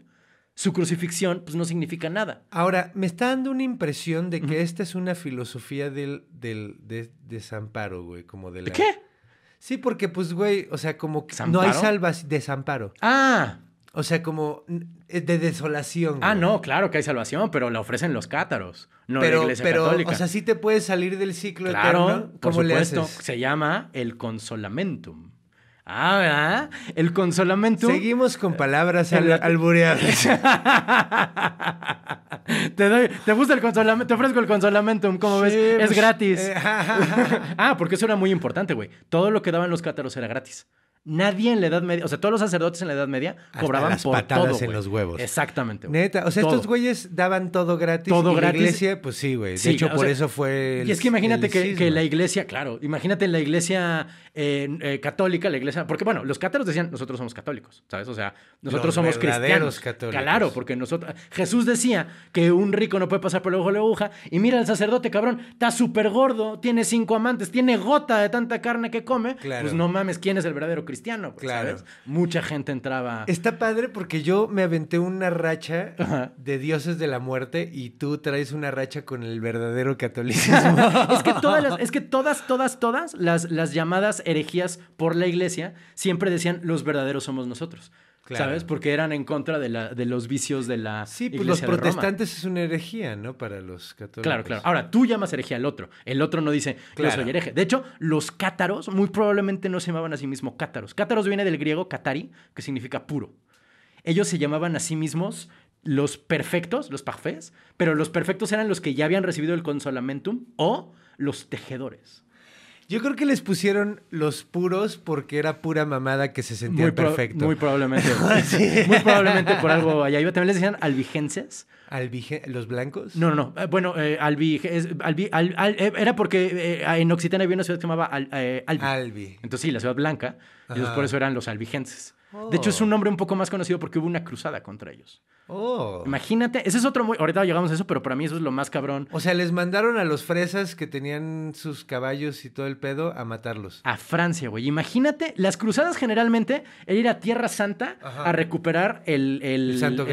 su crucifixión pues no significa nada. Ahora, me está dando una impresión de que esta es una filosofía del, del de, desamparo, güey, como de la... ¿Qué? Sí, porque pues, güey, o sea, como que no hay salvas, desamparo. Ah. O sea, como eh, de desolación. Ah, no, claro que hay salvación, pero la ofrecen los cátaros, no pero, la iglesia pero, O sea, sí te puedes salir del ciclo claro, eterno. Por supuesto, se llama el consolamentum. Ah, ¿verdad? El consolamentum. Seguimos con eh, palabras al, albureadas. te doy, te gusta el consolamentum, te ofrezco el consolamentum, como ves, es pues, gratis. Eh, ah, porque eso era muy importante, güey. Todo lo que daban los cátaros era gratis. Nadie en la Edad Media, o sea, todos los sacerdotes en la Edad Media cobraban por patadas todo, en los huevos. Exactamente, Neta, o sea, estos güeyes daban todo gratis. Todo La iglesia, pues sí, güey. De hecho, por eso fue. y es que imagínate que, la iglesia, claro, imagínate la iglesia eh, eh, católica, la iglesia, porque bueno, los cáteros decían nosotros somos católicos, ¿sabes? O sea, nosotros somos cristianos. Claro, porque nosotros Jesús decía que un rico no puede pasar por el ojo de la aguja y mira el sacerdote, cabrón, está súper gordo, tiene cinco amantes, tiene gota de tanta carne que come. Pues claro. Pues no mames, ¿quién es el verdadero cristiano, pues, claro. Mucha gente entraba. Está padre porque yo me aventé una racha de dioses de la muerte y tú traes una racha con el verdadero catolicismo. es que todas, es que todas, todas, todas las, las llamadas herejías por la iglesia siempre decían los verdaderos somos nosotros. ¿Sabes? Porque eran en contra de, la, de los vicios de la. Sí, pues los protestantes es una herejía, ¿no? Para los católicos. Claro, claro. Ahora, tú llamas herejía al otro. El otro no dice, soy hereje. De hecho, los cátaros muy probablemente no se llamaban a sí mismos cátaros. Cátaros viene del griego catari, que significa puro. Ellos se llamaban a sí mismos los perfectos, los parfaits, pero los perfectos eran los que ya habían recibido el consolamentum o los tejedores. Yo creo que les pusieron los puros porque era pura mamada que se sentía perfecto. Muy probablemente. Ah, muy probablemente por algo allá iba. También les decían albigenses. ¿Los blancos? No, no, no. Eh, bueno, eh, albi, al, eh, era porque eh, en Occitania había una ciudad que se llamaba al, Albi. Albi. Entonces sí, la ciudad blanca. Y por eso eran los albigenses. De hecho, es oh. un nombre un poco más conocido porque hubo una cruzada contra ellos. Oh. Imagínate, ese es otro muy. Ahorita llegamos a eso, pero para mí eso es lo más cabrón. O sea, les mandaron a los fresas que tenían sus caballos y todo el pedo a matarlos. A Francia, güey. Imagínate, las cruzadas generalmente era ir a Tierra Santa a recuperar el, Santo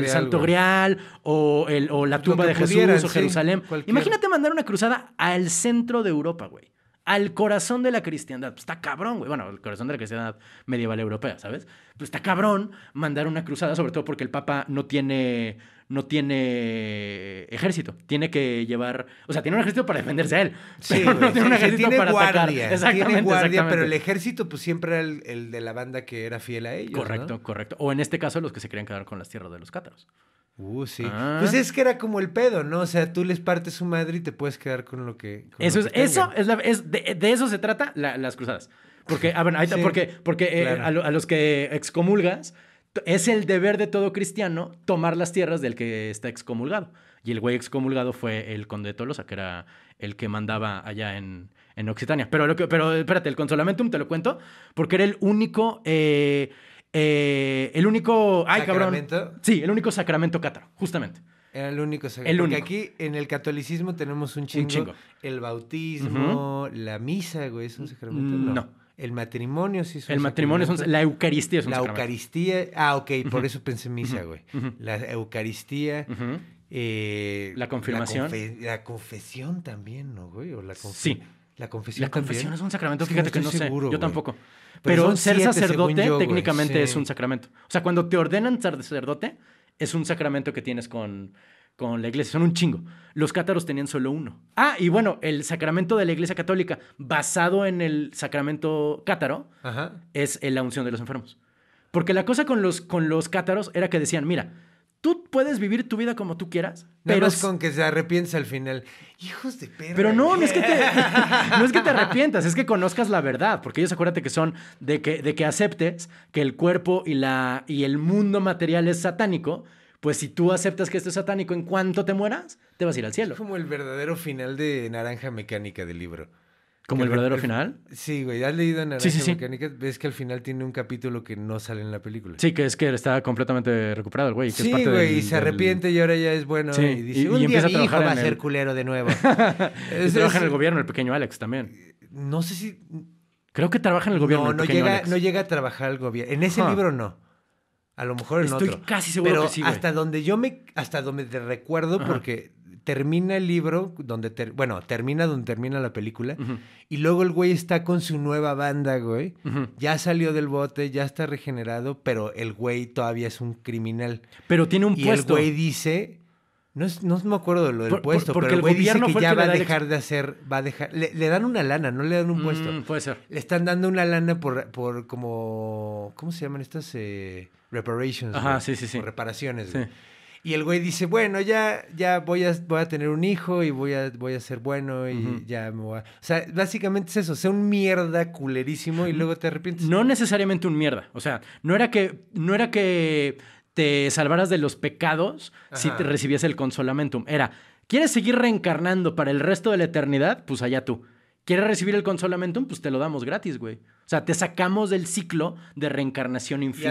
Grial, el o, la tumba de Jesús o Jerusalén. Imagínate mandar una cruzada al centro de Europa, güey al corazón de la cristiandad. Pues está cabrón, güey. Bueno, el corazón de la cristiandad medieval europea, ¿sabes? Pues está cabrón mandar una cruzada, sobre todo porque el Papa no tiene, no tiene ejército. Tiene que llevar. O sea, tiene un ejército para defenderse a él. Sí, pero no tiene un ejército para atacar. Exactamente, tiene guardia, pero el ejército, pues siempre era el, de la banda que era fiel a ellos. Correcto, correcto. O en este caso, los que se querían quedar con las tierras de los cátaros. Uh, sí. Ah. Pues es que era como el pedo, ¿no? O sea, tú les partes su madre y te puedes quedar con lo que. eso, es, eso es, la, es de, eso se trata las cruzadas. Porque, a ver, porque, eh, a, los que excomulgas, es el deber de todo cristiano tomar las tierras del que está excomulgado. Y el güey excomulgado fue el conde de Tolosa, que era el que mandaba allá en, en Occitania. Pero, lo pero espérate, el consolamentum te lo cuento, porque era el único. Eh, eh, el único. Ay, ¿Sacramento? cabrón. Sí, el único sacramento cátaro, justamente. Era el único sacramento. Porque único. aquí en el catolicismo tenemos un chingo. El bautismo, la misa, güey, es un sacramento. Mm, no. El matrimonio sí es un El matrimonio es La Eucaristía es un La Eucaristía. Ah, ok, por eso pensé misa, güey. La Eucaristía. Eh, la confirmación. La, confesión también, ¿no, güey? O la sí. La confesión. es un sacramento, fíjate que no, sé. Yo tampoco. Pero, ser sacerdote técnicamente es un sacramento. O sea, cuando te ordenan ser sacerdote, es un sacramento que tienes con, con la iglesia. Son un chingo. Los cátaros tenían solo uno. Ah, y bueno, el sacramento de la iglesia católica, basado en el sacramento cátaro, es la unción de los enfermos. Porque la cosa con los, con los cátaros era que decían, mira, Tú puedes vivir tu vida como tú quieras. Nada pero es con que se arrepientes al final. Hijos de perra. Pero no, no es, que te, no es que arrepientas, es que conozcas la verdad. Porque ellos acuérdate que son de que, de que aceptes que el cuerpo y, la, y el mundo material es satánico. Pues si tú aceptas que esto es satánico, en cuanto te mueras, te vas a ir al cielo. Es como el verdadero final de Naranja Mecánica del libro. ¿Como el verdadero final? Sí, güey. ¿Has leído Naranja sí, sí, sí. Ves que al final tiene un capítulo que no sale en la película. Sí, que es que está completamente recuperado güey. sí, güey. y se arrepiente y ahora ya es bueno. Y, dice, un empieza a trabajar va a ser culero de nuevo. trabaja en el gobierno, el pequeño Alex también. Eh, no sé si... Creo que trabaja en el gobierno. No, el no, llega, no llega a trabajar al gobierno. En ese libro no. A lo mejor en otro. Estoy casi seguro Pero que sí, hasta donde yo me... Hasta donde te recuerdo porque termina el libro, donde bueno, termina donde termina la película, y luego el güey está con su nueva banda, güey. Ya salió del bote, ya está regenerado, pero el güey todavía es un criminal. Pero tiene un puesto. Y el güey dice... No, me acuerdo de lo del puesto, pero el güey dice que ya va a dejar de hacer, va a dejar, le, dan una lana, no le dan un mm, puesto. puede ser. Le están dando una lana por, como, ¿cómo se llaman estas? Eh, reparations. Ajá, sí, sí, sí. reparaciones. Y el güey dice, bueno, ya, ya voy a, voy a tener un hijo y voy a, voy a ser bueno y ya me voy a... O sea, básicamente es eso, sea un mierda culerísimo y luego te arrepientes. No necesariamente un mierda, o sea, no era que, no era que te salvaras de los pecados si te recibías el consolamentum, era, ¿quieres seguir reencarnando para el resto de la eternidad? Pues allá tú. ¿Quieres recibir el Consolamentum? Pues te lo damos gratis, güey. O sea, te sacamos del ciclo de reencarnación infinita.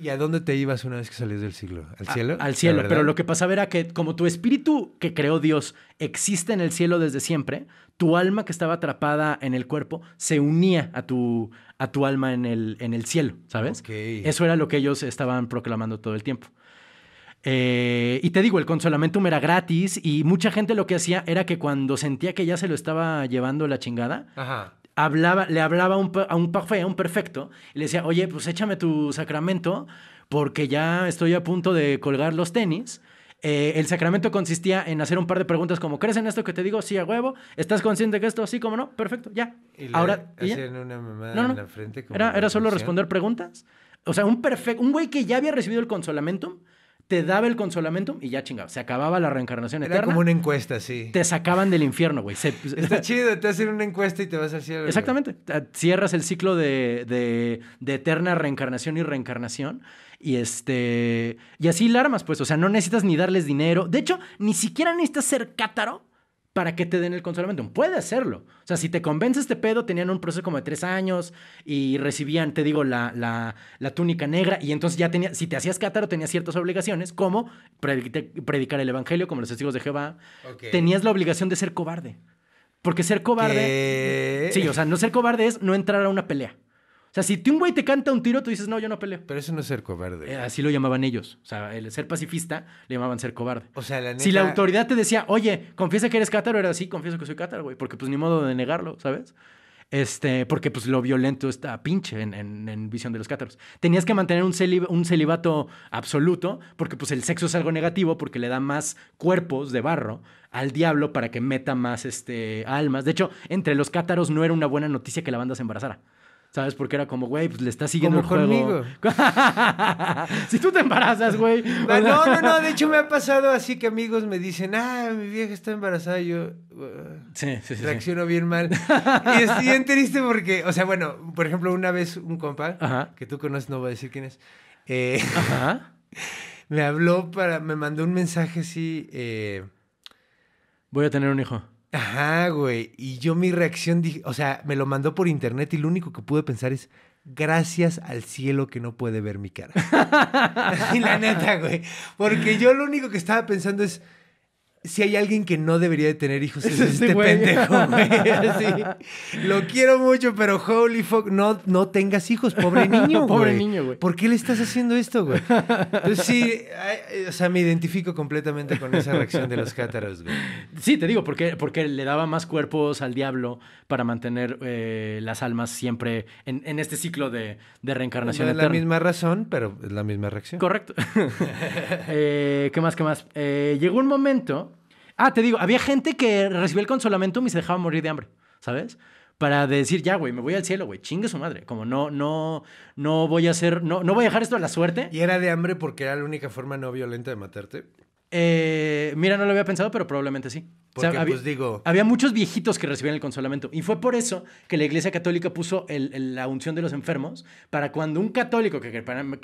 ¿Y a dónde te, ibas una vez que salías del ciclo? ¿Al cielo? al cielo, pero lo que pasaba era que como tu espíritu que creó Dios existe en el cielo desde siempre, tu alma que estaba atrapada en el cuerpo se unía a tu, a tu alma en el, en el cielo, ¿sabes? Eso era lo que ellos estaban proclamando todo el tiempo. Eh, y te digo, el consolamento era gratis y mucha gente lo que hacía era que cuando sentía que ya se lo estaba llevando la chingada, Hablaba, le hablaba a un a un perfecto, y le decía, oye, pues échame tu sacramento porque ya estoy a punto de colgar los tenis. Eh, el sacramento consistía en hacer un par de preguntas como, ¿crees en esto que te digo? Sí, a huevo. ¿Estás consciente que esto? Sí, como no. Perfecto, ya. Ahora, hacían una en la frente? era, era solo responder preguntas. O sea, un perfecto, un güey que ya había recibido el consolamento te daba el consolamento y ya chingado, se acababa la reencarnación eterna. Era como una encuesta, sí. Te sacaban del infierno, güey. Está chido, te hacen una encuesta y te vas al cielo. Exactamente. Cierras el ciclo de, de, eterna reencarnación y reencarnación. Y este. Y así larmas, pues. O sea, no necesitas ni darles dinero. De hecho, ni siquiera necesitas ser cátaro para que te den el consolamiento. Puede hacerlo. O sea, si te convence este pedo, tenían un proceso como de tres años y recibían, te digo, la, túnica negra y entonces ya tenía, si te hacías cátaro, tenías ciertas obligaciones, como predicar el evangelio, como los testigos de Jehová. Tenías la obligación de ser cobarde. Porque ser cobarde. Sí, o sea, no ser cobarde es no entrar a una pelea. O sea, si un güey te canta un tiro, tú dices, no, yo no peleo. Pero eso no es ser cobarde. Eh, así lo llamaban ellos. O sea, el ser pacifista le llamaban ser cobarde. O sea, la Si la autoridad te decía, oye, confiesa que eres cátaro, era así, confieso que soy cátaro, güey, porque pues ni modo de negarlo, ¿sabes? Este, porque pues lo violento está pinche en, en, visión de los cátaros. Tenías que mantener un, celibato absoluto, porque pues el sexo es algo negativo, porque le da más cuerpos de barro al diablo para que meta más este, almas. De hecho, entre los cátaros no era una buena noticia que la banda se embarazara. ¿Sabes? Porque era como, güey, pues le está siguiendo como el juego. si tú te embarazas, güey. No, no, no, de hecho me ha pasado así que amigos me dicen, ah, mi vieja está embarazada. yo ah, reacciono bien mal. y es bien triste porque, o sea, bueno, por ejemplo, una vez un compa que tú conoces, no voy a decir quién es, eh, me habló para, me mandó un mensaje así. Eh, voy a tener un hijo. Ajá, güey. Y yo mi reacción, dije, o sea, me lo mandó por internet y lo único que pude pensar es, gracias al cielo que no puede ver mi cara. la neta, güey. Porque yo lo único que estaba pensando es, si hay alguien que no debería de tener hijos es, este pendejo, Lo quiero mucho, pero holy fuck, no, tengas hijos, pobre niño, Pobre niño, güey. ¿Por qué le estás haciendo esto, güey? Entonces, sí, eh, o sea, me identifico completamente con esa reacción de los cátaros, güey. Sí, te digo, porque, porque le daba más cuerpos al diablo para mantener eh, las almas siempre en, este ciclo de, reencarnación. la misma razón, pero es la misma reacción. Correcto. Eh, ¿Qué más, qué más? llegó un momento Ah, te digo, había gente que recibió el consolamento y se dejaba morir de hambre, ¿sabes? Para decir, ya, güey, me voy al cielo, güey, chingue su madre. Como no, no, no voy a hacer, no, no voy a dejar esto a la suerte. ¿Y era de hambre porque era la única forma no violenta de matarte? Eh, mira, no lo había pensado, pero probablemente sí. Porque, había, pues, digo... había, muchos viejitos que recibían el consolamento. Y fue por eso que la Iglesia Católica puso la unción de los enfermos para cuando un católico que,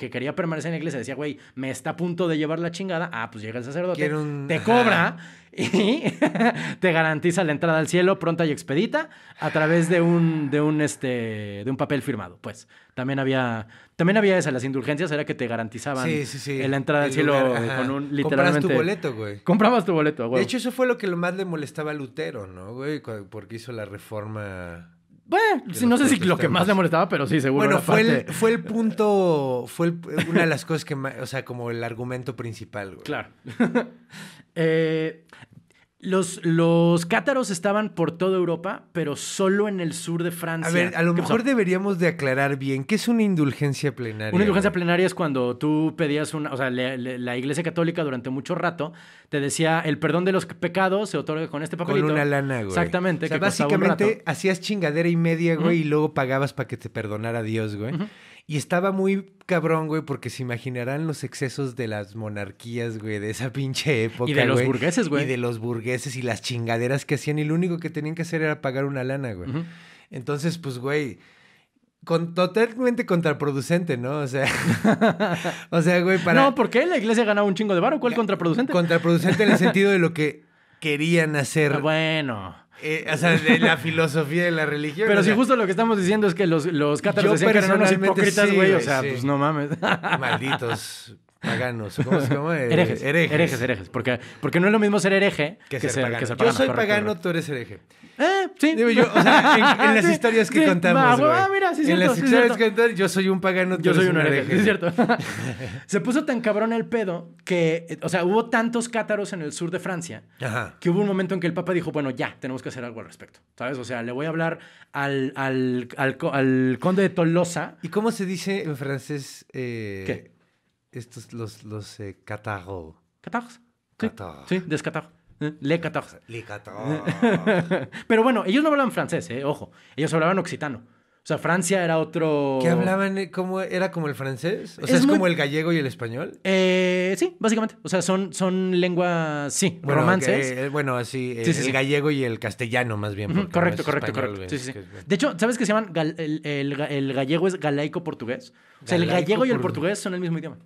quería permanecer en la iglesia decía, güey, me está a punto de llevar la chingada. Ah, pues llega el sacerdote, te cobra y te garantiza la entrada al cielo pronta y expedita a través de un, de un este, papel firmado. Pues también había, también había esa, las indulgencias era que te garantizaban la entrada al cielo con un literalmente. Comprabas tu boleto, güey. Comprabas tu boleto, güey. De hecho, eso fue lo que más le molestaba a Lutero, ¿no, güey? Porque hizo la reforma. Bueno, no sé si lo que más le molestaba, pero sí, seguro. Bueno, fue, el, fue el punto, fue una de las cosas que más, o sea, como el argumento principal, güey. Claro. eh, los, cátaros estaban por toda Europa, pero solo en el sur de Francia. A ver, a lo mejor deberíamos de aclarar bien qué es una indulgencia plenaria. Una indulgencia plenaria es cuando tú pedías una, o sea, la Iglesia Católica durante mucho rato te decía el perdón de los pecados se otorga con este papelito. Con una lana, güey. Exactamente. que básicamente hacías chingadera y media, güey, y luego pagabas para que te perdonara Dios, güey. Y estaba muy cabrón, güey, porque se imaginarán los excesos de las monarquías, güey, de esa pinche época. Y de los burgueses, güey. Y de los burgueses y las chingaderas que hacían. Y lo único que tenían que hacer era pagar una lana, güey. Entonces, pues, güey. Con, totalmente contraproducente, ¿no? O sea, o sea, güey, para... No, porque la iglesia ganaba un chingo de varo. ¿Cuál contraproducente? Contraproducente en el sentido de lo que querían hacer. Ah, bueno. Eh, o sea, de la filosofía de la religión. Pero si justo lo que estamos diciendo es que los, los cátaros decían que eran unos hipócritas, güey. o sea, pues no mames. Malditos paganos. ¿Cómo se eh, Herejes. Herejes, herejes. Porque, porque no es lo mismo ser hereje que, ser, que ser pagano. Yo soy pagano, tú eres hereje. Eh, sí. Digo yo, o sea, en, ah, las historias que contamos. Ah, ah, en las historias que contamos, yo soy un pagano. Yo soy un hereje. Es cierto. Se puso tan cabrón el pedo que, o sea, hubo tantos cátaros en el sur de Francia Ajá. que hubo un momento en que el Papa dijo, bueno, ya, tenemos que hacer algo al respecto. ¿Sabes? O sea, le voy a hablar al, al, al, conde de Tolosa. ¿Y cómo se dice en francés? Eh, ¿Qué? Estos, los, los eh, cátaros. catarros. Sí, sí le 14. Le 14. Pero bueno, ellos no hablaban francés, eh, ojo. Ellos hablaban occitano. O sea, Francia era otro. ¿Qué hablaban? ¿Cómo era como el francés? O sea, es, como el gallego y el español. Eh, sí, básicamente. O sea, son, son lenguas, sí, bueno, romances. Eh, bueno, así, sí, sí, el gallego y el castellano, más bien. correcto, correcto, correcto. de hecho, ¿sabes qué se llaman? el, gallego es galaico portugués. O sea, el gallego y el portugués son el mismo idioma.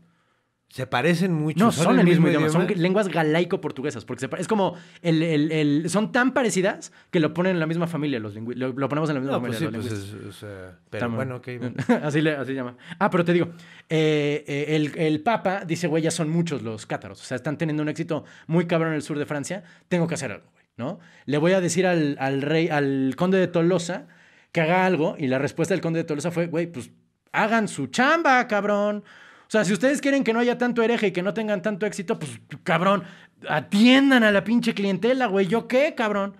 Se parecen mucho. No, son, el, mismo, idioma. Son lenguas galaico-portuguesas. Porque es como. El, son tan parecidas que lo ponen en la misma familia los lo, lo, ponemos en la misma pues familia. Pues pero bueno, ok. así, le, así llama. Ah, pero te digo. Eh, eh, el, Papa dice, güey, ya son muchos los cátaros. O sea, están teniendo un éxito muy cabrón en el sur de Francia. Tengo que hacer algo, güey. ¿No? Le voy a decir al, al rey, al conde de Tolosa que haga algo. Y la respuesta del conde de Tolosa fue, güey, pues hagan su chamba, cabrón. O sea, si ustedes quieren que no haya tanto hereje y que no tengan tanto éxito, pues cabrón, atiendan a la pinche clientela, güey. ¿Yo qué, cabrón?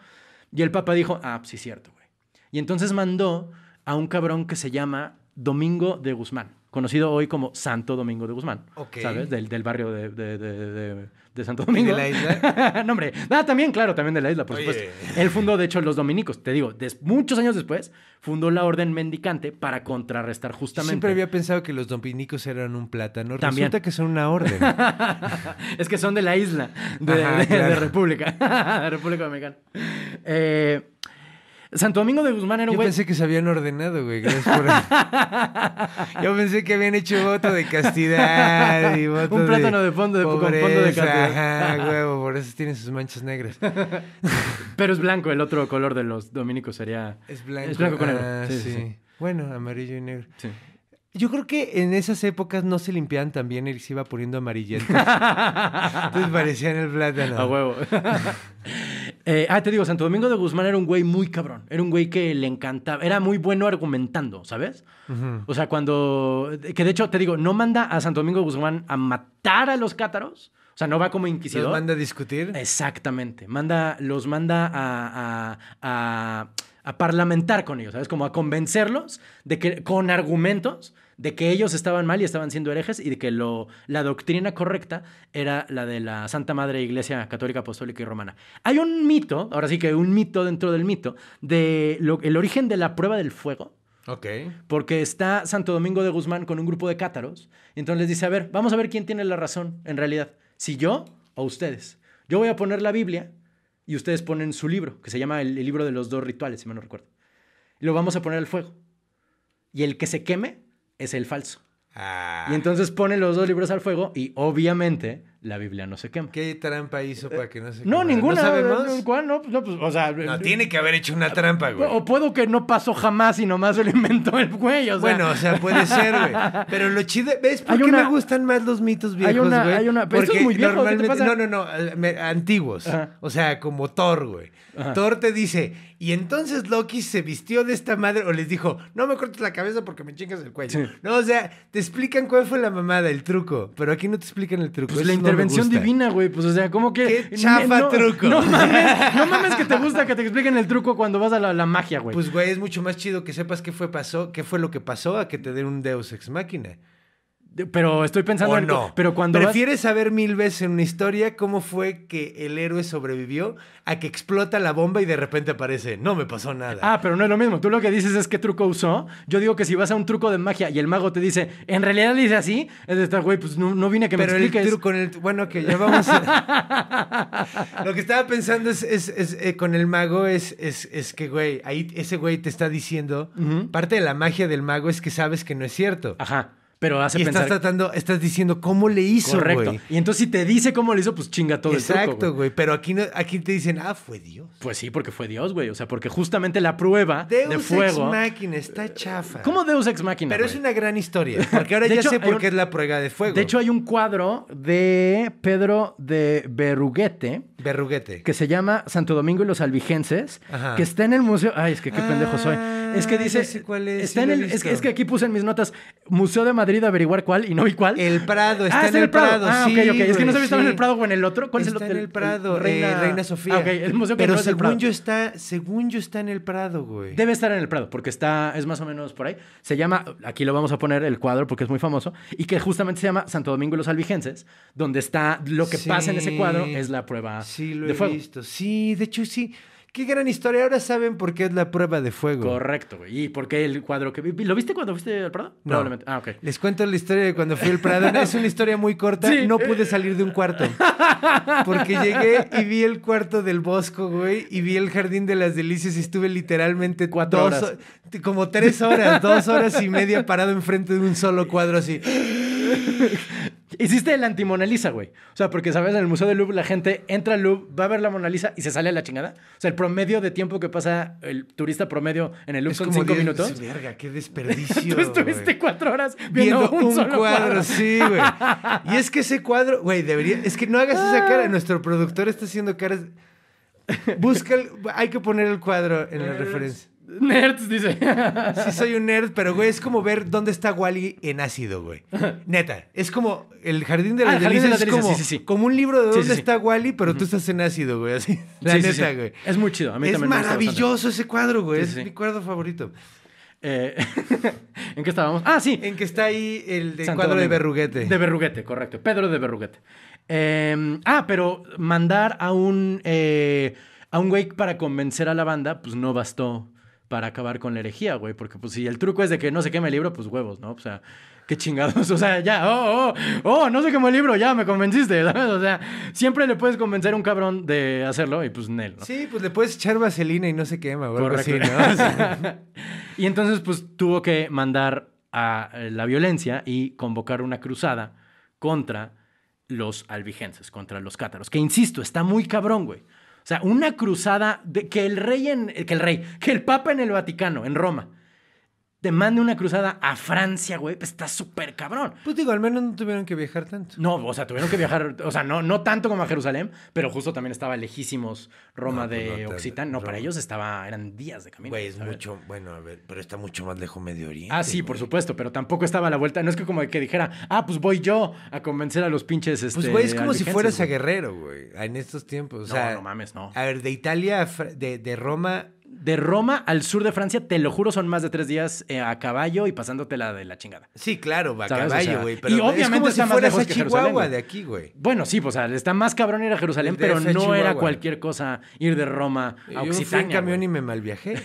Y el Papa dijo, ah, pues sí, cierto, güey. Y entonces mandó a un cabrón que se llama Domingo de Guzmán conocido hoy como Santo Domingo de Guzmán, ¿sabes? Del, barrio de, de, de, Santo Domingo. ¿De la isla? no, hombre. Ah, también, claro, también de la isla, por supuesto. Él fundó, de hecho, los dominicos. Te digo, muchos años después, fundó la orden mendicante para contrarrestar justamente. Siempre había pensado que los dominicos eran un plátano. También. Resulta que son una orden. es que son de la isla, de, República, República Dominicana. Eh, Santo Domingo de Guzmán era un Yo pensé que se habían ordenado, güey. Gracias por... Yo pensé que habían hecho voto de castidad y voto Un plátano de, fondo, de con fondo de castidad. Ajá, huevo, por eso tienen sus manchas negras. Pero es blanco, el otro color de los dominicos sería... Es blanco. Es blanco con negro. Ah, sí, Bueno, amarillo y negro. Yo creo que en esas épocas no se limpiaban tan bien y se iba poniendo amarillento. Entonces parecían el plátano. A huevo. Eh, ah, te digo, Santo Domingo de Guzmán era un güey muy cabrón. Era un güey que le encantaba. Era muy bueno argumentando, ¿sabes? O sea, cuando. Que de hecho, te digo, no manda a Santo Domingo de Guzmán a matar a los cátaros. O sea, no va como inquisidor. ¿Los manda a discutir? Exactamente. Manda, los manda a, a, parlamentar con ellos, ¿sabes? Como a convencerlos de que con argumentos de que ellos estaban mal y estaban siendo herejes y de que lo, la doctrina correcta era la de la Santa Madre Iglesia Católica Apostólica y Romana. Hay un mito, ahora sí que un mito dentro del mito, de lo, el origen de la prueba del fuego. Ok. Porque está Santo Domingo de Guzmán con un grupo de cátaros. Y entonces les dice, a ver, vamos a ver quién tiene la razón en realidad, si yo o ustedes. Yo voy a poner la Biblia y ustedes ponen su libro, que se llama el, libro de los dos rituales, si me no recuerdo. Y lo vamos a poner al fuego. Y el que se queme es el falso. Ah. Y entonces pone los dos libros al fuego y obviamente la Biblia no se quema. ¿Qué trampa hizo para que no se quemara? No, ninguna. ¿No sabemos? ¿Cuál? No, pues, no, pues, o sea... No, eh, tiene que haber hecho una eh, trampa, güey. O puedo que no pasó jamás y nomás se le inventó el güey, o sea... Bueno, o sea, puede ser, güey. Pero lo chido... ¿Ves por qué me gustan más los mitos viejos, güey? Hay una... Hay una... Porque es muy viejo, No, no, no. Antiguos. O sea, como Thor, güey. Thor te dice... Y entonces Loki se vistió de esta madre o les dijo, no me cortes la cabeza porque me chingas el cuello. No, o sea, te explican cuál fue la mamada, el truco. Pero aquí no te explican el truco. Pues intervención divina, güey. Pues, o sea, como que. ¡Qué chafa truco! No mames, que te gusta que te expliquen el truco cuando vas a la, magia, güey. Pues, güey, es mucho más chido que sepas qué fue, pasó, qué fue lo que pasó a que te den un Deus Ex Máquina. Pero estoy pensando. O no. pero cuando. Prefieres saber mil veces en una historia cómo fue que el héroe sobrevivió a que explota la bomba y de repente aparece. No me pasó nada. Ah, pero no es lo mismo. Tú lo que dices es qué truco usó. Yo digo que si vas a un truco de magia y el mago te dice, en realidad le dice así, es de estar, güey, pues no, vine a que me expliques. Pero el truco, con el, bueno, que ya vamos lo que estaba pensando es, eh, con el mago es, que, güey, ahí ese güey te está diciendo, parte de la magia del mago es que sabes que no es cierto. Ajá pero hace y estás tratando, estás diciendo cómo le hizo, Correcto. Y entonces si te dice cómo le hizo, pues chinga todo Exacto, Exacto, güey. Pero aquí, no, aquí te dicen, ah, fue Dios. Pues sí, porque fue Dios, güey. O sea, porque justamente la prueba de fuego... Deus Ex Machina, está chafa. ¿Cómo Deus Ex Machina, Pero es una gran historia, porque ahora ya sé por qué es la prueba de fuego. De hecho, hay un cuadro de Pedro de Berruguete... Berruguete. Que se llama Santo Domingo y los Albigenses, Ajá. que está en el museo... Ay, es que qué pendejo soy ah es que ah, dice. es. Está es, que aquí puse en mis notas Museo de Madrid, averiguar cuál y no vi cuál. El Prado, ah, está, en el Prado. Ah, ok, ok. es que no sabía si estaba en el Prado o en el otro. ¿Cuál es el Está en el Prado, eh, Reina, Sofía. Ah, el museo Pero según, Yo está, según yo está en el Prado, güey. Debe estar en el Prado, porque está, es más o menos por ahí. Se llama, aquí lo vamos a poner el cuadro porque es muy famoso, y que justamente se llama Santo Domingo y los Albigenses, donde está lo que pasa en ese cuadro, es la prueba sí, lo de he Visto. Sí, de hecho sí. Qué gran historia. Ahora saben por qué es la prueba de fuego. Correcto, güey. Y por qué el cuadro que vi. ¿Lo viste cuando fuiste al Prado? Probablemente. Ah, ok. Les cuento la historia de cuando fui al Prado. es una historia muy corta. No pude salir de un cuarto. Porque llegué y vi el cuarto del Bosco, güey. Y vi el Jardín de las Delicias y estuve literalmente cuatro horas. Como tres horas, dos horas y media parado enfrente de un solo cuadro así. Hiciste el anti-Mona Lisa, güey. O sea, porque, ¿sabes? En el Museo del Louvre la gente entra al Louvre, va a ver la Mona Lisa y se sale a la chingada. O sea, el promedio de tiempo que pasa el turista promedio en el Louvre es son como cinco minutos. Verga, qué desperdicio. Tú estuviste cuatro horas viendo, un, solo cuadro, Sí, güey. Y es que ese cuadro, güey, debería... Es que no hagas esa ah. cara. Nuestro productor está haciendo caras... Busca... hay que poner el cuadro en la referencia. Nerds, dice. Sí, soy un nerd, pero güey, es como ver dónde está Wally en ácido, güey. Neta, es como el jardín de las ah, es como, como un libro de dónde está Wally, pero tú estás en ácido, güey. Así. La neta, güey. Es muy chido. es maravilloso ese cuadro, güey. es mi cuadro favorito. Eh, ¿En qué estábamos? Ah, sí. En que está ahí el cuadro de Berruguete. De Berruguete, correcto. Pedro de Berruguete. Em, ah, pero mandar a un, eh, a un güey para convencer a la banda, pues no bastó para acabar con la herejía, güey. Porque, pues, si el truco es de que no se queme el libro, pues huevos, ¿no? O sea, qué chingados. O sea, ya, oh, oh, oh, no se quemó el libro, ya me convenciste, ¿sabes? O sea, siempre le puedes convencer a un cabrón de hacerlo y, pues, Nel, ¿no? Sí, pues le puedes echar vaselina y no se quema, güey. Así, ¿no? y entonces, pues, tuvo que mandar a eh, la violencia y convocar una cruzada contra los albigenses, contra los cátaros. Que insisto, está muy cabrón, güey. O sea, una cruzada de, que el rey en, que el rey, que el papa en el Vaticano, en Roma, te mande una cruzada a Francia, güey, pues está súper cabrón. Pues digo, al menos no tuvieron que viajar tanto. No, o sea, tuvieron que viajar, o sea, no, no tanto como a Jerusalén, pero justo también estaba lejísimos Roma pues, de Occitán. No, para ellos estaba, eran días de camino. Güey, es mucho, bueno, a ver, pero está mucho más lejos Medio Oriente. Ah, sí, por supuesto, pero tampoco estaba a la vuelta. No es que como que dijera, ah, pues voy yo a convencer a los pinches. pues este, güey, es como si fueras a Guerrero, güey, en estos tiempos. O sea, no, no mames, no. A ver, de Italia, de, de Roma de Roma al sur de Francia, te lo juro, son más de tres días eh, a caballo y la de la chingada. Sí, claro, a caballo, güey. y obviamente es como si más Chihuahua de aquí, güey. Bueno, sí, pues, o sea, está más cabrón ir a Jerusalén, pero no era cualquier cosa ir de Roma a Occitania. Yo en camión y me malviajé.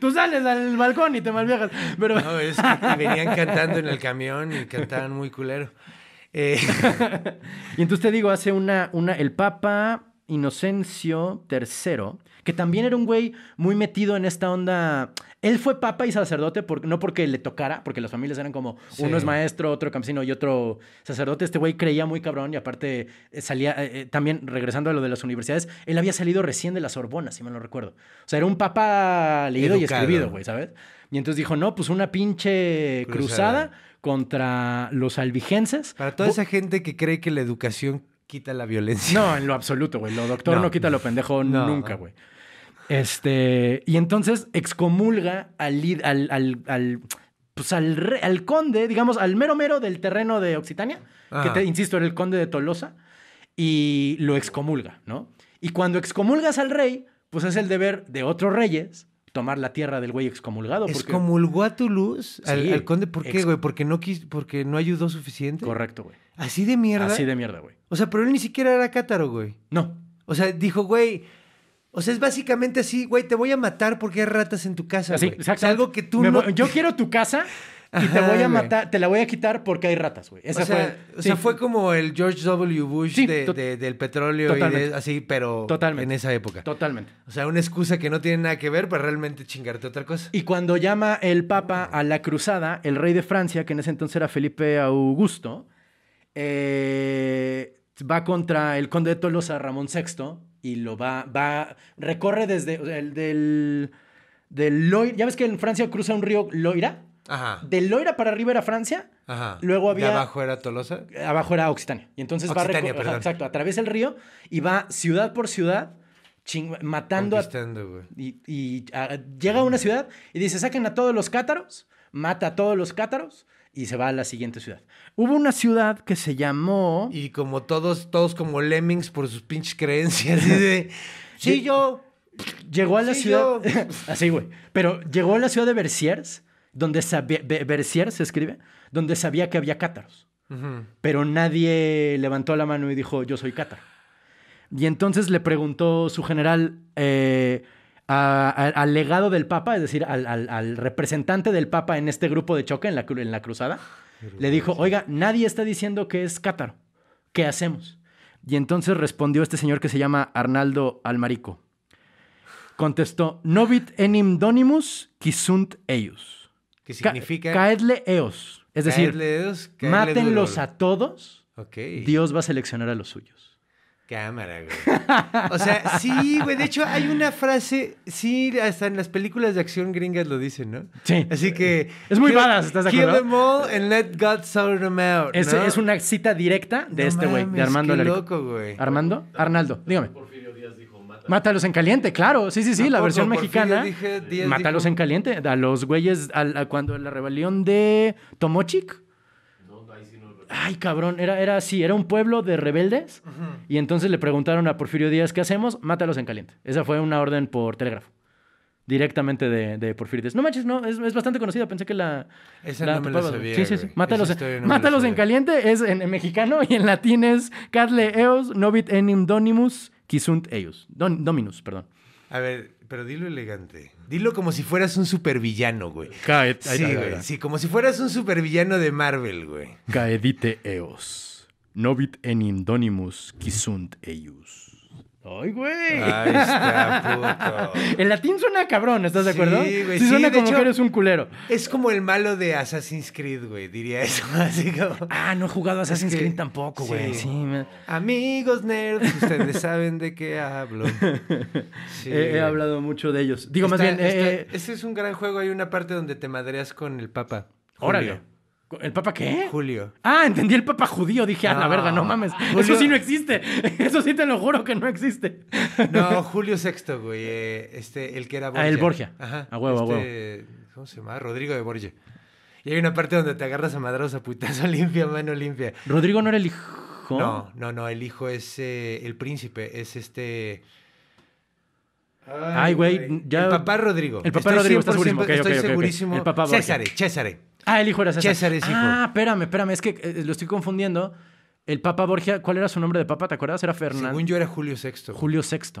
Tú sales al balcón y te malviajas. Pero... No, es que venían cantando en el camión y cantaban muy culero. Eh, y entonces te digo, hace una, una, el Papa Inocencio III, que también era un güey muy metido en esta onda. Él fue papa y sacerdote, no porque le tocara, porque las familias eran como uno es maestro, otro campesino y otro sacerdote. Este güey creía muy cabrón y aparte eh, salía, eh, eh, también regresando a lo de las universidades, él había salido recién de la Sorbona, si me lo recuerdo. O sea, era un papa leído y escribido, güey, ¿sabes? Y entonces dijo, no, pues una pinche cruzada contra los albigenses. Para toda esa gente que cree que la educación quita la violencia. No, en lo absoluto, güey. Lo doctor no, quita lo pendejo nunca, güey. Este, y entonces excomulga al, al, al pues al, conde, digamos, al mero mero del terreno de Occitania, que te insisto, era el conde de Tolosa, y lo excomulga, ¿no? Y cuando excomulgas al rey, pues es el deber de otros reyes tomar la tierra del güey excomulgado. ¿Excomulgó a Toulouse? ¿Al, al conde? ¿Por qué, güey? ¿Porque no, ¿Porque no ayudó suficiente? Correcto, güey. ¿Así de mierda? Así de mierda, güey. O sea, pero él ni siquiera era cátaro, güey. No. O sea, dijo, güey... O sea, es básicamente así, güey, te voy a matar porque hay ratas en tu casa, güey. algo que tú no... Yo quiero tu casa y te voy a matar, te la voy a quitar porque hay ratas, güey. o sea, fue, o sea, fue como el George W. Bush del petróleo y así, pero totalmente. en esa época. Totalmente. O sea, una excusa que no tiene nada que ver para realmente chingarte otra cosa. Y cuando llama el Papa a la cruzada, el rey de Francia, que en ese entonces era Felipe Augusto, eh, va contra el conde de Tolosa, Ramón VI, y lo va, va, recorre desde el del, del Loira. Ya ves que en Francia cruza un río Loira de Loira para arriba era Francia. Luego había. abajo era Tolosa? Abajo era Occitania. Y entonces Occitania, va. Perdón. Exacto, través el río y va ciudad por ciudad. matando a, y, llega a una ciudad y dice saquen a todos los cátaros mata a todos los cátaros y se va a la siguiente ciudad. Hubo una ciudad que se llamó. Y como todos, todos como lemmings por sus pinches creencias. sí, yo. Llegó a la ciudad. así, güey. Pero llegó a la ciudad de Berciers donde sabía, se escribe, donde sabía que había cátaros. Pero nadie levantó la mano y dijo, yo soy cátaro. Y entonces le preguntó su general eh, al legado del Papa, es decir, al, representante del Papa en este grupo de choque en la, en la cruzada, le dijo, oiga, nadie está diciendo que es cátaro. ¿Qué hacemos? Y entonces respondió este señor que se llama Arnaldo Almarico. Contestó, novit enim donimus, quisunt eius. Que significa... caedle eos. Es decir, mátenlos a todos. Okay. Dios va a seleccionar a los suyos. Cámara, güey. O sea, sí, güey. De hecho, hay una frase, sí, hasta en las películas de acción gringas lo dicen, ¿no? Sí. Así que. Es muy badass, ¿estás de acuerdo? Kill them all and let God sort them out. Es, es, una cita directa de este güey, de Armando qué loco, güey. ¿Armando? Arnaldo, dígame. Por fin. Mátalos. en caliente, claro. Sí, sí, sí, la versión mexicana. Mátalos en caliente. A los güeyes, a, cuando la rebelión de Tomochic. Ay, cabrón, era, era así, era un pueblo de rebeldes. Y entonces le preguntaron a Porfirio Díaz, ¿qué hacemos? Mátalos en caliente. Esa fue una orden por telégrafo directamente de, Porfirio Díaz. No manches, no, es, bastante conocida. Pensé que la. Ese la Sí, sí, sí. Mátalos, Mátalos en caliente es en, mexicano y en latín es Catle eos novit enim donimus Quisunt dominus, perdón. A ver, pero dilo elegante. Dilo como si fueras un supervillano, güey. Caet, sí, güey. sí, como si fueras un supervillano de Marvel, güey. Caedite eos. Novit enim donimus quisunt ¡Ay, güey! ¡Ay, está, puto. El latín suena cabrón, ¿estás de acuerdo? Sí, Güey, sí, suena como que eres un culero. Es como el malo de Assassin's Creed, güey, diría eso. Así Ah, no he jugado Assassin's Creed tampoco, güey. Sí. Amigos nerds, ustedes saben de qué hablo. He, he, hablado mucho de ellos. Digo, más bien... este es un gran juego, hay una parte donde te madreas con el papa. Órale. ¿El Papa qué? Julio. Ah, entendí el Papa judío. Dije, ah, la verga, no ah, mames. Eso sí no existe. Eso sí te lo juro que no existe. No, Julio VI, güey. Eh, este, el que era Borgia. Ah, el Borgia. Ajá. A huevo, a huevo. Este, ¿Cómo se llama? Rodrigo de Borgia. Y hay una parte donde te agarras a madrazos a putazo limpia, mano limpia. ¿Rodrigo no era el hijo? No, no, no. El hijo es eh, el príncipe. Es este... Ay, güey. Ya... El papá Rodrigo. El papá Rodrigo está segurísimo. estoy segurísimo. El papá César, César. Ah, el hijo era César. César es hijo. Ah, espérame, espérame. Es que eh, lo estoy confundiendo. El papá Borgia, ¿cuál era su nombre de Papa? ¿Te acuerdas? Era Fernando. Según yo era Julio VI. Julio VI.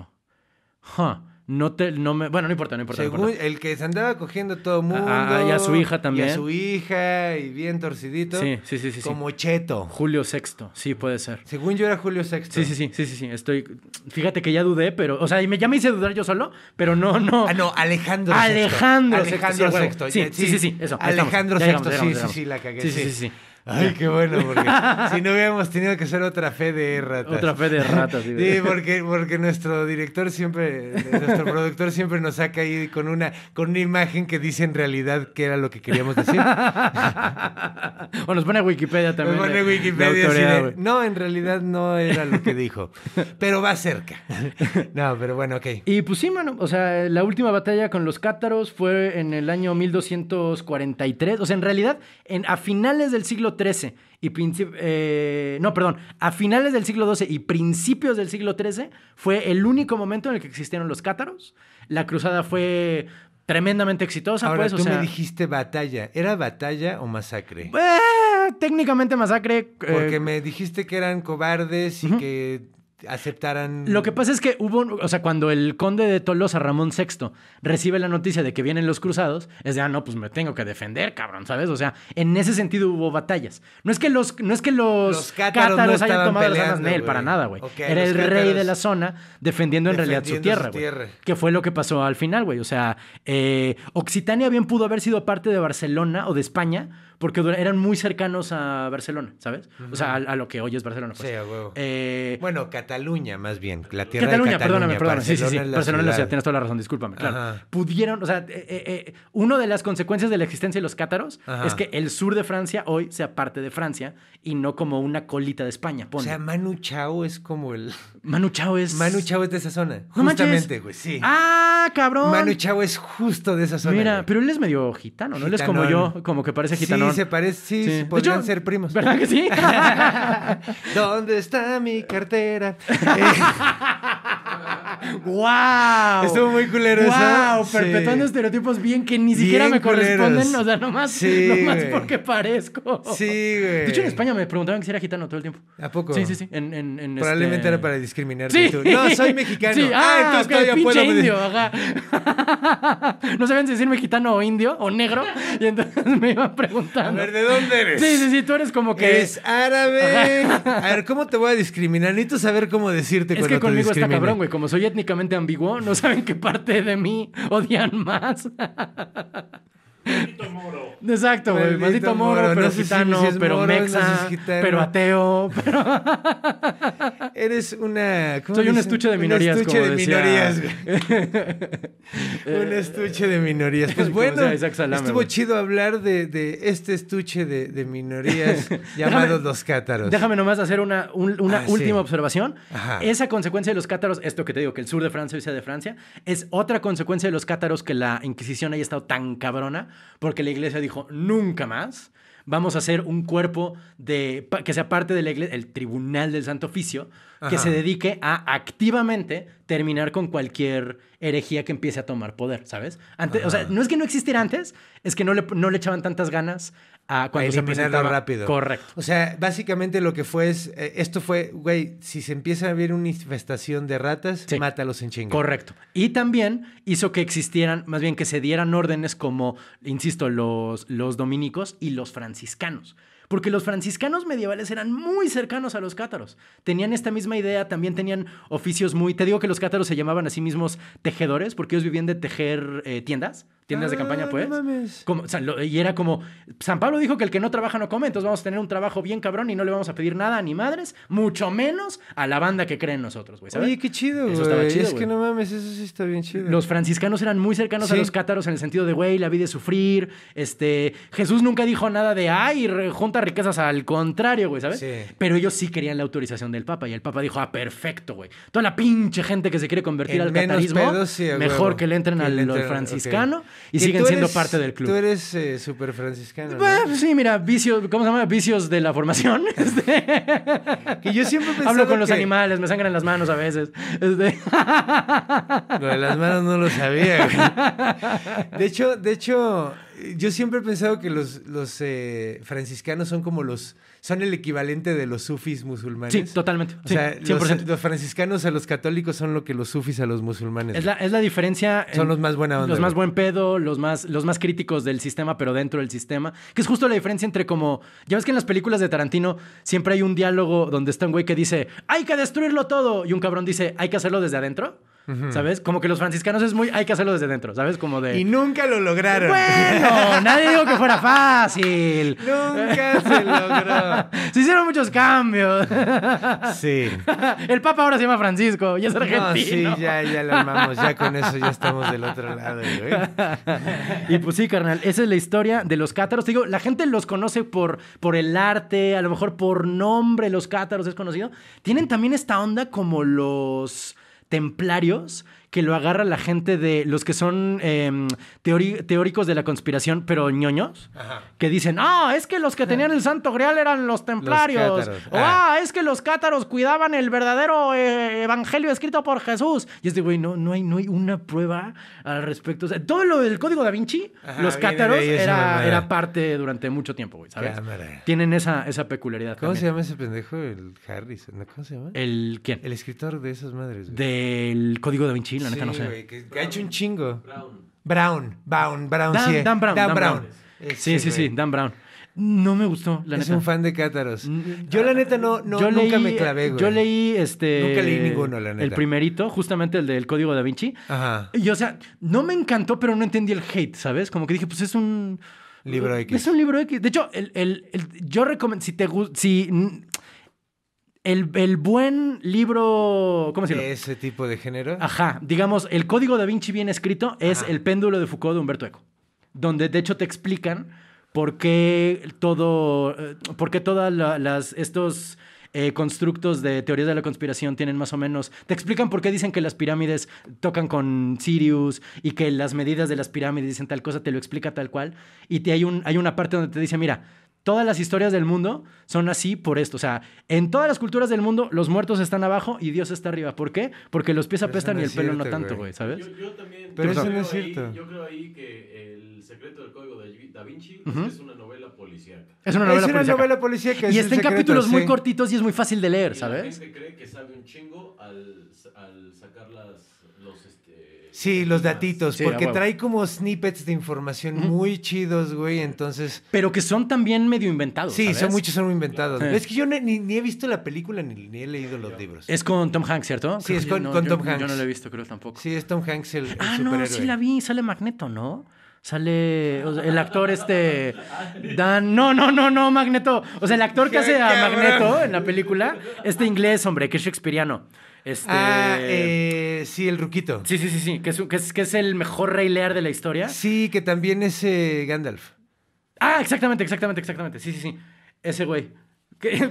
Huh. No te, no me, bueno, no importa, no importa. el que se andaba cogiendo todo mundo. Ah, y su hija también. a su hija, y bien torcidito. Sí, sí, sí, sí. Como cheto. Julio VI, sí, puede ser. Según yo era Julio Sexto Sí, sí, sí, sí, sí, Estoy. Fíjate que ya dudé, pero. O sea, y me, ya me hice dudar yo solo, pero no, no. Ah, no, Alejandro VI. Alejandro VI. Sí, sí, sí, eso. Alejandro VI, sí, sí, sí, la cagué. sí, sí. sí. Ay, qué bueno, porque si no hubiéramos tenido que hacer otra fe de ratas. Otra fe de ratas. Sí, sí porque, porque nuestro director siempre, nuestro productor siempre nos saca ahí con una, con una imagen que dice en realidad que era lo que queríamos decir. o nos pone Wikipedia también. Nos pone Wikipedia. no, en realidad no era lo que dijo, pero va cerca. no, pero bueno, ok. Y pues sí, mano, o sea, la última batalla con los cátaros fue en el año 1243, o sea, en realidad en, a finales del siglo 13 y eh, no, perdón, a finales del siglo XII y principios del siglo XIII fue el único momento en el que existieron los cátaros. La cruzada fue tremendamente exitosa. Ahora, pues, tú me dijiste batalla. ¿Era batalla o masacre? Eh, técnicamente masacre. Eh, Porque me dijiste que eran cobardes y que lo que pasa es que hubo, o sea, cuando el conde de Tolosa, Ramón VI, recibe la noticia de que vienen los cruzados, es de, ah, no, pues me tengo que defender, cabrón, ¿sabes? O sea, en ese sentido hubo batallas. No es que los, no es que los, cátaros, hayan tomado las armas él, para nada, güey. Era el rey de la zona defendiendo en realidad su tierra, güey. Que fue lo que pasó al final, güey. O sea, eh, Occitania bien pudo haber sido parte de Barcelona o de España porque eran muy cercanos a Barcelona, ¿sabes? O sea, a, lo que hoy es Barcelona. Pues. Sí, a huevo. Eh, bueno, Cataluña, más bien, la tierra Cataluña, de Cataluña. perdóname, perdóname. sí, sí, sí. Barcelona es la ciudad, tienes toda la razón, discúlpame, claro. Pudieron, o sea, uno eh, eh, una de las consecuencias de la existencia de los cátaros es que el sur de Francia hoy sea parte de Francia y no como una colita de España, pone. O sea, Manu Chao es como el... Manu Chao es... Manu Chao es de esa zona, justamente, güey, sí. ¡Ah, cabrón! Manu Chao es justo de esa zona. Mira, pero él es medio gitano, ¿no? Él es como yo, como que parece gitano. Sí, se parecen sí, podrían ser primos. ¿Verdad que sí? ¿Dónde está mi cartera? ¡Wow! Estuvo muy culero wow, eso. Perpetuando estereotipos bien que ni siquiera me corresponden. O sea, nomás, nomás porque parezco. Sí, güey. De hecho, en España me preguntaban que si era gitano todo el tiempo. ¿A poco? Sí, sí, sí. En, en, este Probablemente era para discriminarte Sí. Tú. No, soy mexicano. Ah, ah, entonces okay, puedo... indio. no sabían si decir mexicano o indio o negro. Y entonces me iban preguntar a ver, ¿de dónde eres? Sí, sí, sí, tú eres como que. Es árabe. A ver, ¿cómo te voy a discriminar? Necesito saber cómo decirte Es que conmigo está cabrón, güey. Como soy étnicamente ambiguo, no saben qué parte de mí odian más. Maldito moro. Exacto, güey. Maldito, moro, pero gitano, pero mexa, pero ateo, Eres una... Soy un estuche de minorías, Un estuche de minorías, un estuche de minorías. Pues bueno, estuvo chido hablar de, este estuche de, minorías llamados los cátaros. Déjame nomás hacer una, ah, última observación. Esa consecuencia de los cátaros, esto que te digo, que el sur de Francia sea de Francia, es otra consecuencia de los cátaros que la Inquisición haya estado tan cabrona, porque la iglesia dijo, nunca más vamos a hacer un cuerpo de, que sea parte del el Tribunal del Santo Oficio, que se dedique a activamente terminar con cualquier herejía que empiece a tomar poder, ¿sabes? o sea, no es que no existiera antes, es que no le echaban tantas ganas a cuando se rápido. Correcto. O sea, básicamente lo que fue es, eh, esto fue, güey, si se empieza a ver una infestación de ratas, mata mátalos en chinga. Correcto. Y también hizo que existieran, más bien que se dieran órdenes como, insisto, los, los dominicos y los franciscanos. Porque los franciscanos medievales eran muy cercanos a los cátaros. Tenían esta misma idea, también tenían oficios muy... Te digo que los cátaros se llamaban a sí mismos tejedores, porque ellos vivían de tejer eh, tiendas tiendas de campaña, ah, pues. No mames. y era como, San Pablo dijo que el que no trabaja no come, entonces vamos a tener un trabajo bien cabrón y no le vamos a pedir nada a ni madres, mucho menos a la banda que creen nosotros, güey. Oye, qué chido, Eso estaba chido. Es que no mames, eso sí está bien chido. Los franciscanos eran muy cercanos a los cátaros en el sentido de, güey, la vida es sufrir. Este, Jesús nunca dijo nada de, ay, junta riquezas, al contrario, güey, ¿sabes? Sí. Pero ellos sí querían la autorización del Papa y el Papa dijo, ah, perfecto, güey. Toda la pinche gente que se quiere convertir al catarismo, mejor que le entren al, franciscano. Y, siguen siendo parte del club. Tú eres eh, súper franciscano. sí, mira, vicios, ¿cómo se llama? Vicios de la formación. Este. que yo siempre Hablo con los animales, me sangran las manos a veces. Este. de las manos no lo sabía, De hecho, de hecho, yo siempre he pensado que los, eh, franciscanos son como los. son el equivalente de los sufis musulmanes. Sí, totalmente. O sea, Los, franciscanos a los católicos son lo que los sufis a los musulmanes. Es la, es la diferencia. Son los más buena onda. Los más buen pedo, los más, los más críticos del sistema, pero dentro del sistema. Que es justo la diferencia entre como. Ya ves que en las películas de Tarantino siempre hay un diálogo donde está un güey que dice: hay que destruirlo todo. Y un cabrón dice: hay que hacerlo desde adentro. ¿sabes? Como que los franciscanos es muy, hay que hacerlo desde dentro, ¿sabes? Como de... Y nunca lo lograron. Bueno, nadie dijo que fuera fácil. Nunca se logró. se hicieron muchos cambios. sí. El Papa ahora se llama Francisco y es argentino. sí, ya, lo amamos, ya con eso ya estamos del otro lado, y pues sí, carnal, esa es la historia de los cátaros. Te digo, la gente los conoce por, por el arte, a lo mejor por nombre, los cátaros es conocido. Tienen también esta onda como los templarios que lo agarra la gente de los que son em, teóricos de la conspiración, pero ñoños, que dicen, ah, es que los que ah. tenían el santo grial eran los templarios. Ah. ah. es que los cátaros cuidaban el verdadero eh, evangelio escrito por Jesús. Y es de, güey, no, no, hay, no hay una prueba al respecto. todo lo del código da Vinci, los cátaros, era, parte durante mucho tiempo, güey, ¿sabes? Tienen esa, esa peculiaridad. ¿Cómo se llama ese pendejo? El Harrison. ¿Cómo se llama? ¿El quién? El escritor de esas madres. Del código da Vinci la neta no sé. que, ha hecho un chingo. Brown. Brown, Brown, Dan, sí. Dan Brown. Dan, Brown. sí, sí, sí, Dan Brown. No me gustó, la neta. Es un fan de Cátaros. Mm, yo la neta no, no yo nunca me clavé, güey. Yo leí este Nunca leí ninguno, la neta. El primerito, justamente el del Código Da Vinci. Ajá. Y o sea, no me encantó, pero no entendí el hate, ¿sabes? Como que dije, pues es un Libro X. Es un libro X. De hecho, el, el, yo recomiendo, si te si el, buen libro, ¿cómo se llama? Ese tipo de género. Ajá, digamos, el código da Vinci bien escrito es El péndulo de Foucault de Humberto Eco, donde de hecho te explican por qué todo, eh, por qué todas las, estos... Eh, constructos de teorías de la conspiración tienen más o menos. Te explican por qué dicen que las pirámides tocan con Sirius y que las medidas de las pirámides dicen tal cosa, te lo explica tal cual. Y te, hay, un, hay una parte donde te dice, mira, Todas las historias del mundo son así por esto. O sea, en todas las culturas del mundo, los muertos están abajo y Dios está arriba. ¿Por qué? Porque los pies apestan y el pelo no tanto, güey, ¿sabes? Yo, también. Pero eso no es cierto. yo creo ahí que El secreto del código de Da Vinci es una novela policíaca. Es una novela es y está en capítulos muy cortitos y es muy fácil de leer, ¿sabes? La cree que sabe un chingo al, al sacar las, los. Este, Sí, los datitos, porque trae como snippets de información muy chidos, güey, entonces... Pero que son también medio inventados. Sí, son muchos son muy inventados. Es que yo ni, he visto la película ni, he leído los libros. Es con Tom Hanks, ¿cierto? Sí, es con, Tom Hanks. Yo no lo he visto, creo tampoco. Sí, es Tom Hanks el... ah, no, sí la vi, sale Magneto, ¿no? Sale el actor este Dan, no, no, no, no, Magneto. O sea, el actor que hace a Magneto en la película, este inglés, hombre, que es Shakespeareano. Este... Ah, eh, sí, el Ruquito. Sí, sí, sí, sí. Que es, el mejor rey de la historia. Sí, que también es eh, Gandalf. Ah, exactamente, exactamente, exactamente. Sí, sí, sí. Ese güey.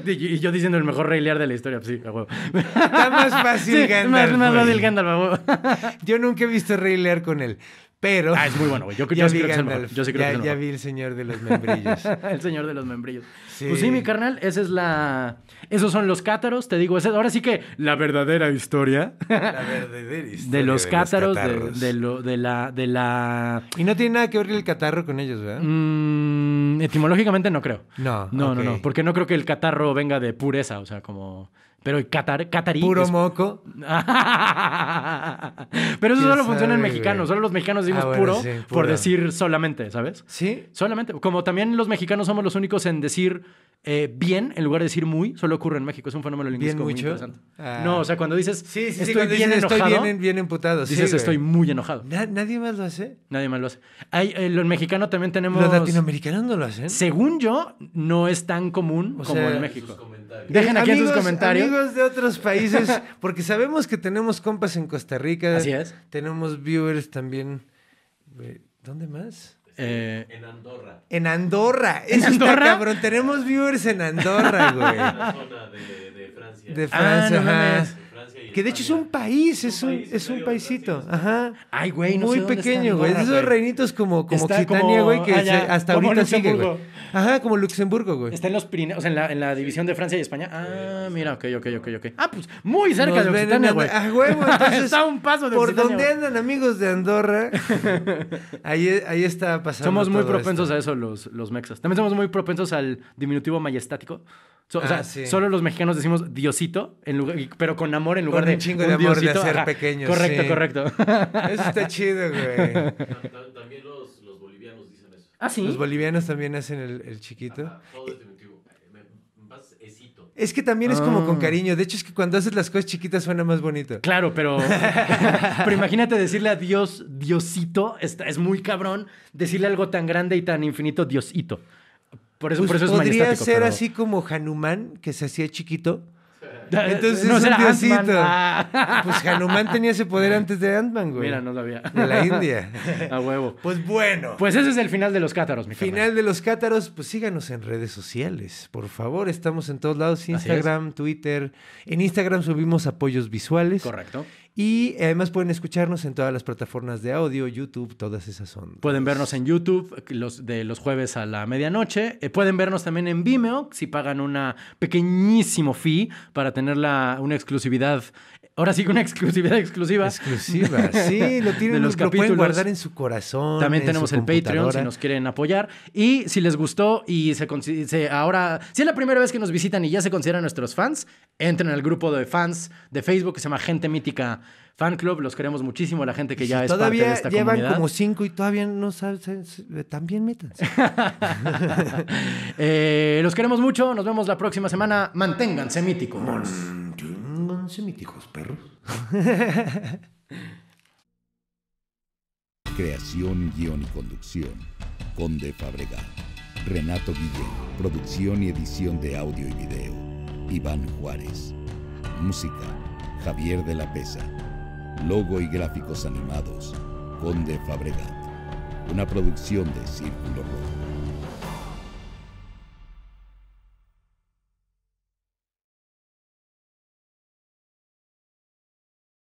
Y yo diciendo el mejor rey de la historia, pues sí, a Está más fácil Gandalf. Más, más fácil Gandalf, a Yo nunca he visto rey con él. Pero. Ah, es muy bueno, güey. Yo, creo que el ya, vi el señor de los membrillos. el señor de los membrillos. Pues sí, mi carnal, esa es la. Esos son los cátaros, te digo. Ahora sí que la verdadera historia. la verdadera historia. De los cátaros, de, la, de la. Y no tiene nada que ver el catarro con ellos, ¿verdad? Mm, etimológicamente no creo. No. No, no, no. Porque no creo que el catarro venga de pureza, o sea, como. Pero el Qatar, Qatarí. Puro moco. Pero eso solo funciona en mexicano. Solo los mexicanos decimos ah, puro, por decir solamente, ¿sabes? Sí. Solamente. Como también los mexicanos somos los únicos en decir eh, bien en lugar de decir muy, solo ocurre en México. Es un fenómeno lingüístico muy interesante. Ah. No, o sea, cuando dices sí, sí, estoy bien enojado. Estoy bien, emputado. Dices estoy muy enojado. nadie más lo hace. Nadie más lo hace. Hay, eh, los mexicanos también tenemos. Los latinoamericanos no lo hacen. Según yo, no es tan común como en México. Dejen aquí en sus comentarios. Amigos de otros países, porque sabemos que tenemos compas en Costa Rica. Así es. Tenemos viewers también. ¿Dónde más? Eh, en Andorra. En Andorra. Es un cabrón. Tenemos viewers en Andorra, güey. zona de, Francia. De Francia, ah, que de hecho es un país, es un, es un paisito. Ajá. Ay, güey, no Muy pequeño, güey. Esos reinitos como, como güey, que hasta ahorita sigue, güey. Ajá, como Luxemburgo, güey. Está en los o sea, en la, en la división de Francia y España. Ah, mira, ok, ok, ok, ok. Ah, pues muy cerca de Occitania, ah, güey. güey, entonces. está un paso de Por donde andan amigos de Andorra, ahí, ahí está pasando. Somos muy propensos a eso los, los mexas. También somos muy propensos al diminutivo majestático o ah, sea, solo los mexicanos decimos Diosito, en lugar, pero con amor en lugar de. Chingo un chingo de amor de Correcto, correcto. Eso está chido, güey. También los, bolivianos dicen eso. Ah, sí. Los bolivianos también hacen el, chiquito. Es que también es como con ah. cariño. De hecho, es que cuando haces las cosas chiquitas suena más bonito. Claro, pero, pero imagínate decirle a Dios, Diosito, es muy cabrón decirle algo tan grande y tan infinito, Diosito. Por eso, pues, por eso es Podría ser así como Hanuman, que se hacía chiquito. Entonces no, es un diosito. Ah. Pues Hanuman tenía ese poder ah. antes de Ant-Man, güey. Mira, no lo había. De la India. A huevo. Pues bueno. Pues ese es el final de los cátaros, mi Final de los cátaros, pues síganos en redes sociales, por favor. Estamos en todos lados, Instagram, Twitter. En Instagram subimos apoyos visuales. Correcto. Y eh, además pueden escucharnos en todas las plataformas de audio, YouTube, todas esas son. Pueden vernos en YouTube eh, los de los jueves a la medianoche. Eh, pueden vernos también en Vimeo si pagan una pequeñísimo fee para tener la, una exclusividad Ahora sí, con una exclusividad exclusiva. Exclusiva, sí, lo tienen, los lo pueden guardar en su corazón. También tenemos el Patreon si nos quieren apoyar. Y si les gustó y se, considera ahora, si es la primera vez que nos visitan y ya se consideran nuestros fans, entren al grupo de fans de Facebook que se llama Gente Mítica Fan Club. Los queremos muchísimo, la gente que ya es parte de esta comunidad. Todavía llevan como cinco y todavía no saben, también métanse. Eh, los queremos mucho, nos vemos la próxima semana. Manténganse míticos mis hijos perros. Creación, guión y conducción. Conde Fabregat. Renato Guillén. Producción y edición de audio y video. Iván Juárez. Música. Javier de la Pesa. Logo y gráficos animados. Conde Fabregat. Una producción de Círculo Rojo.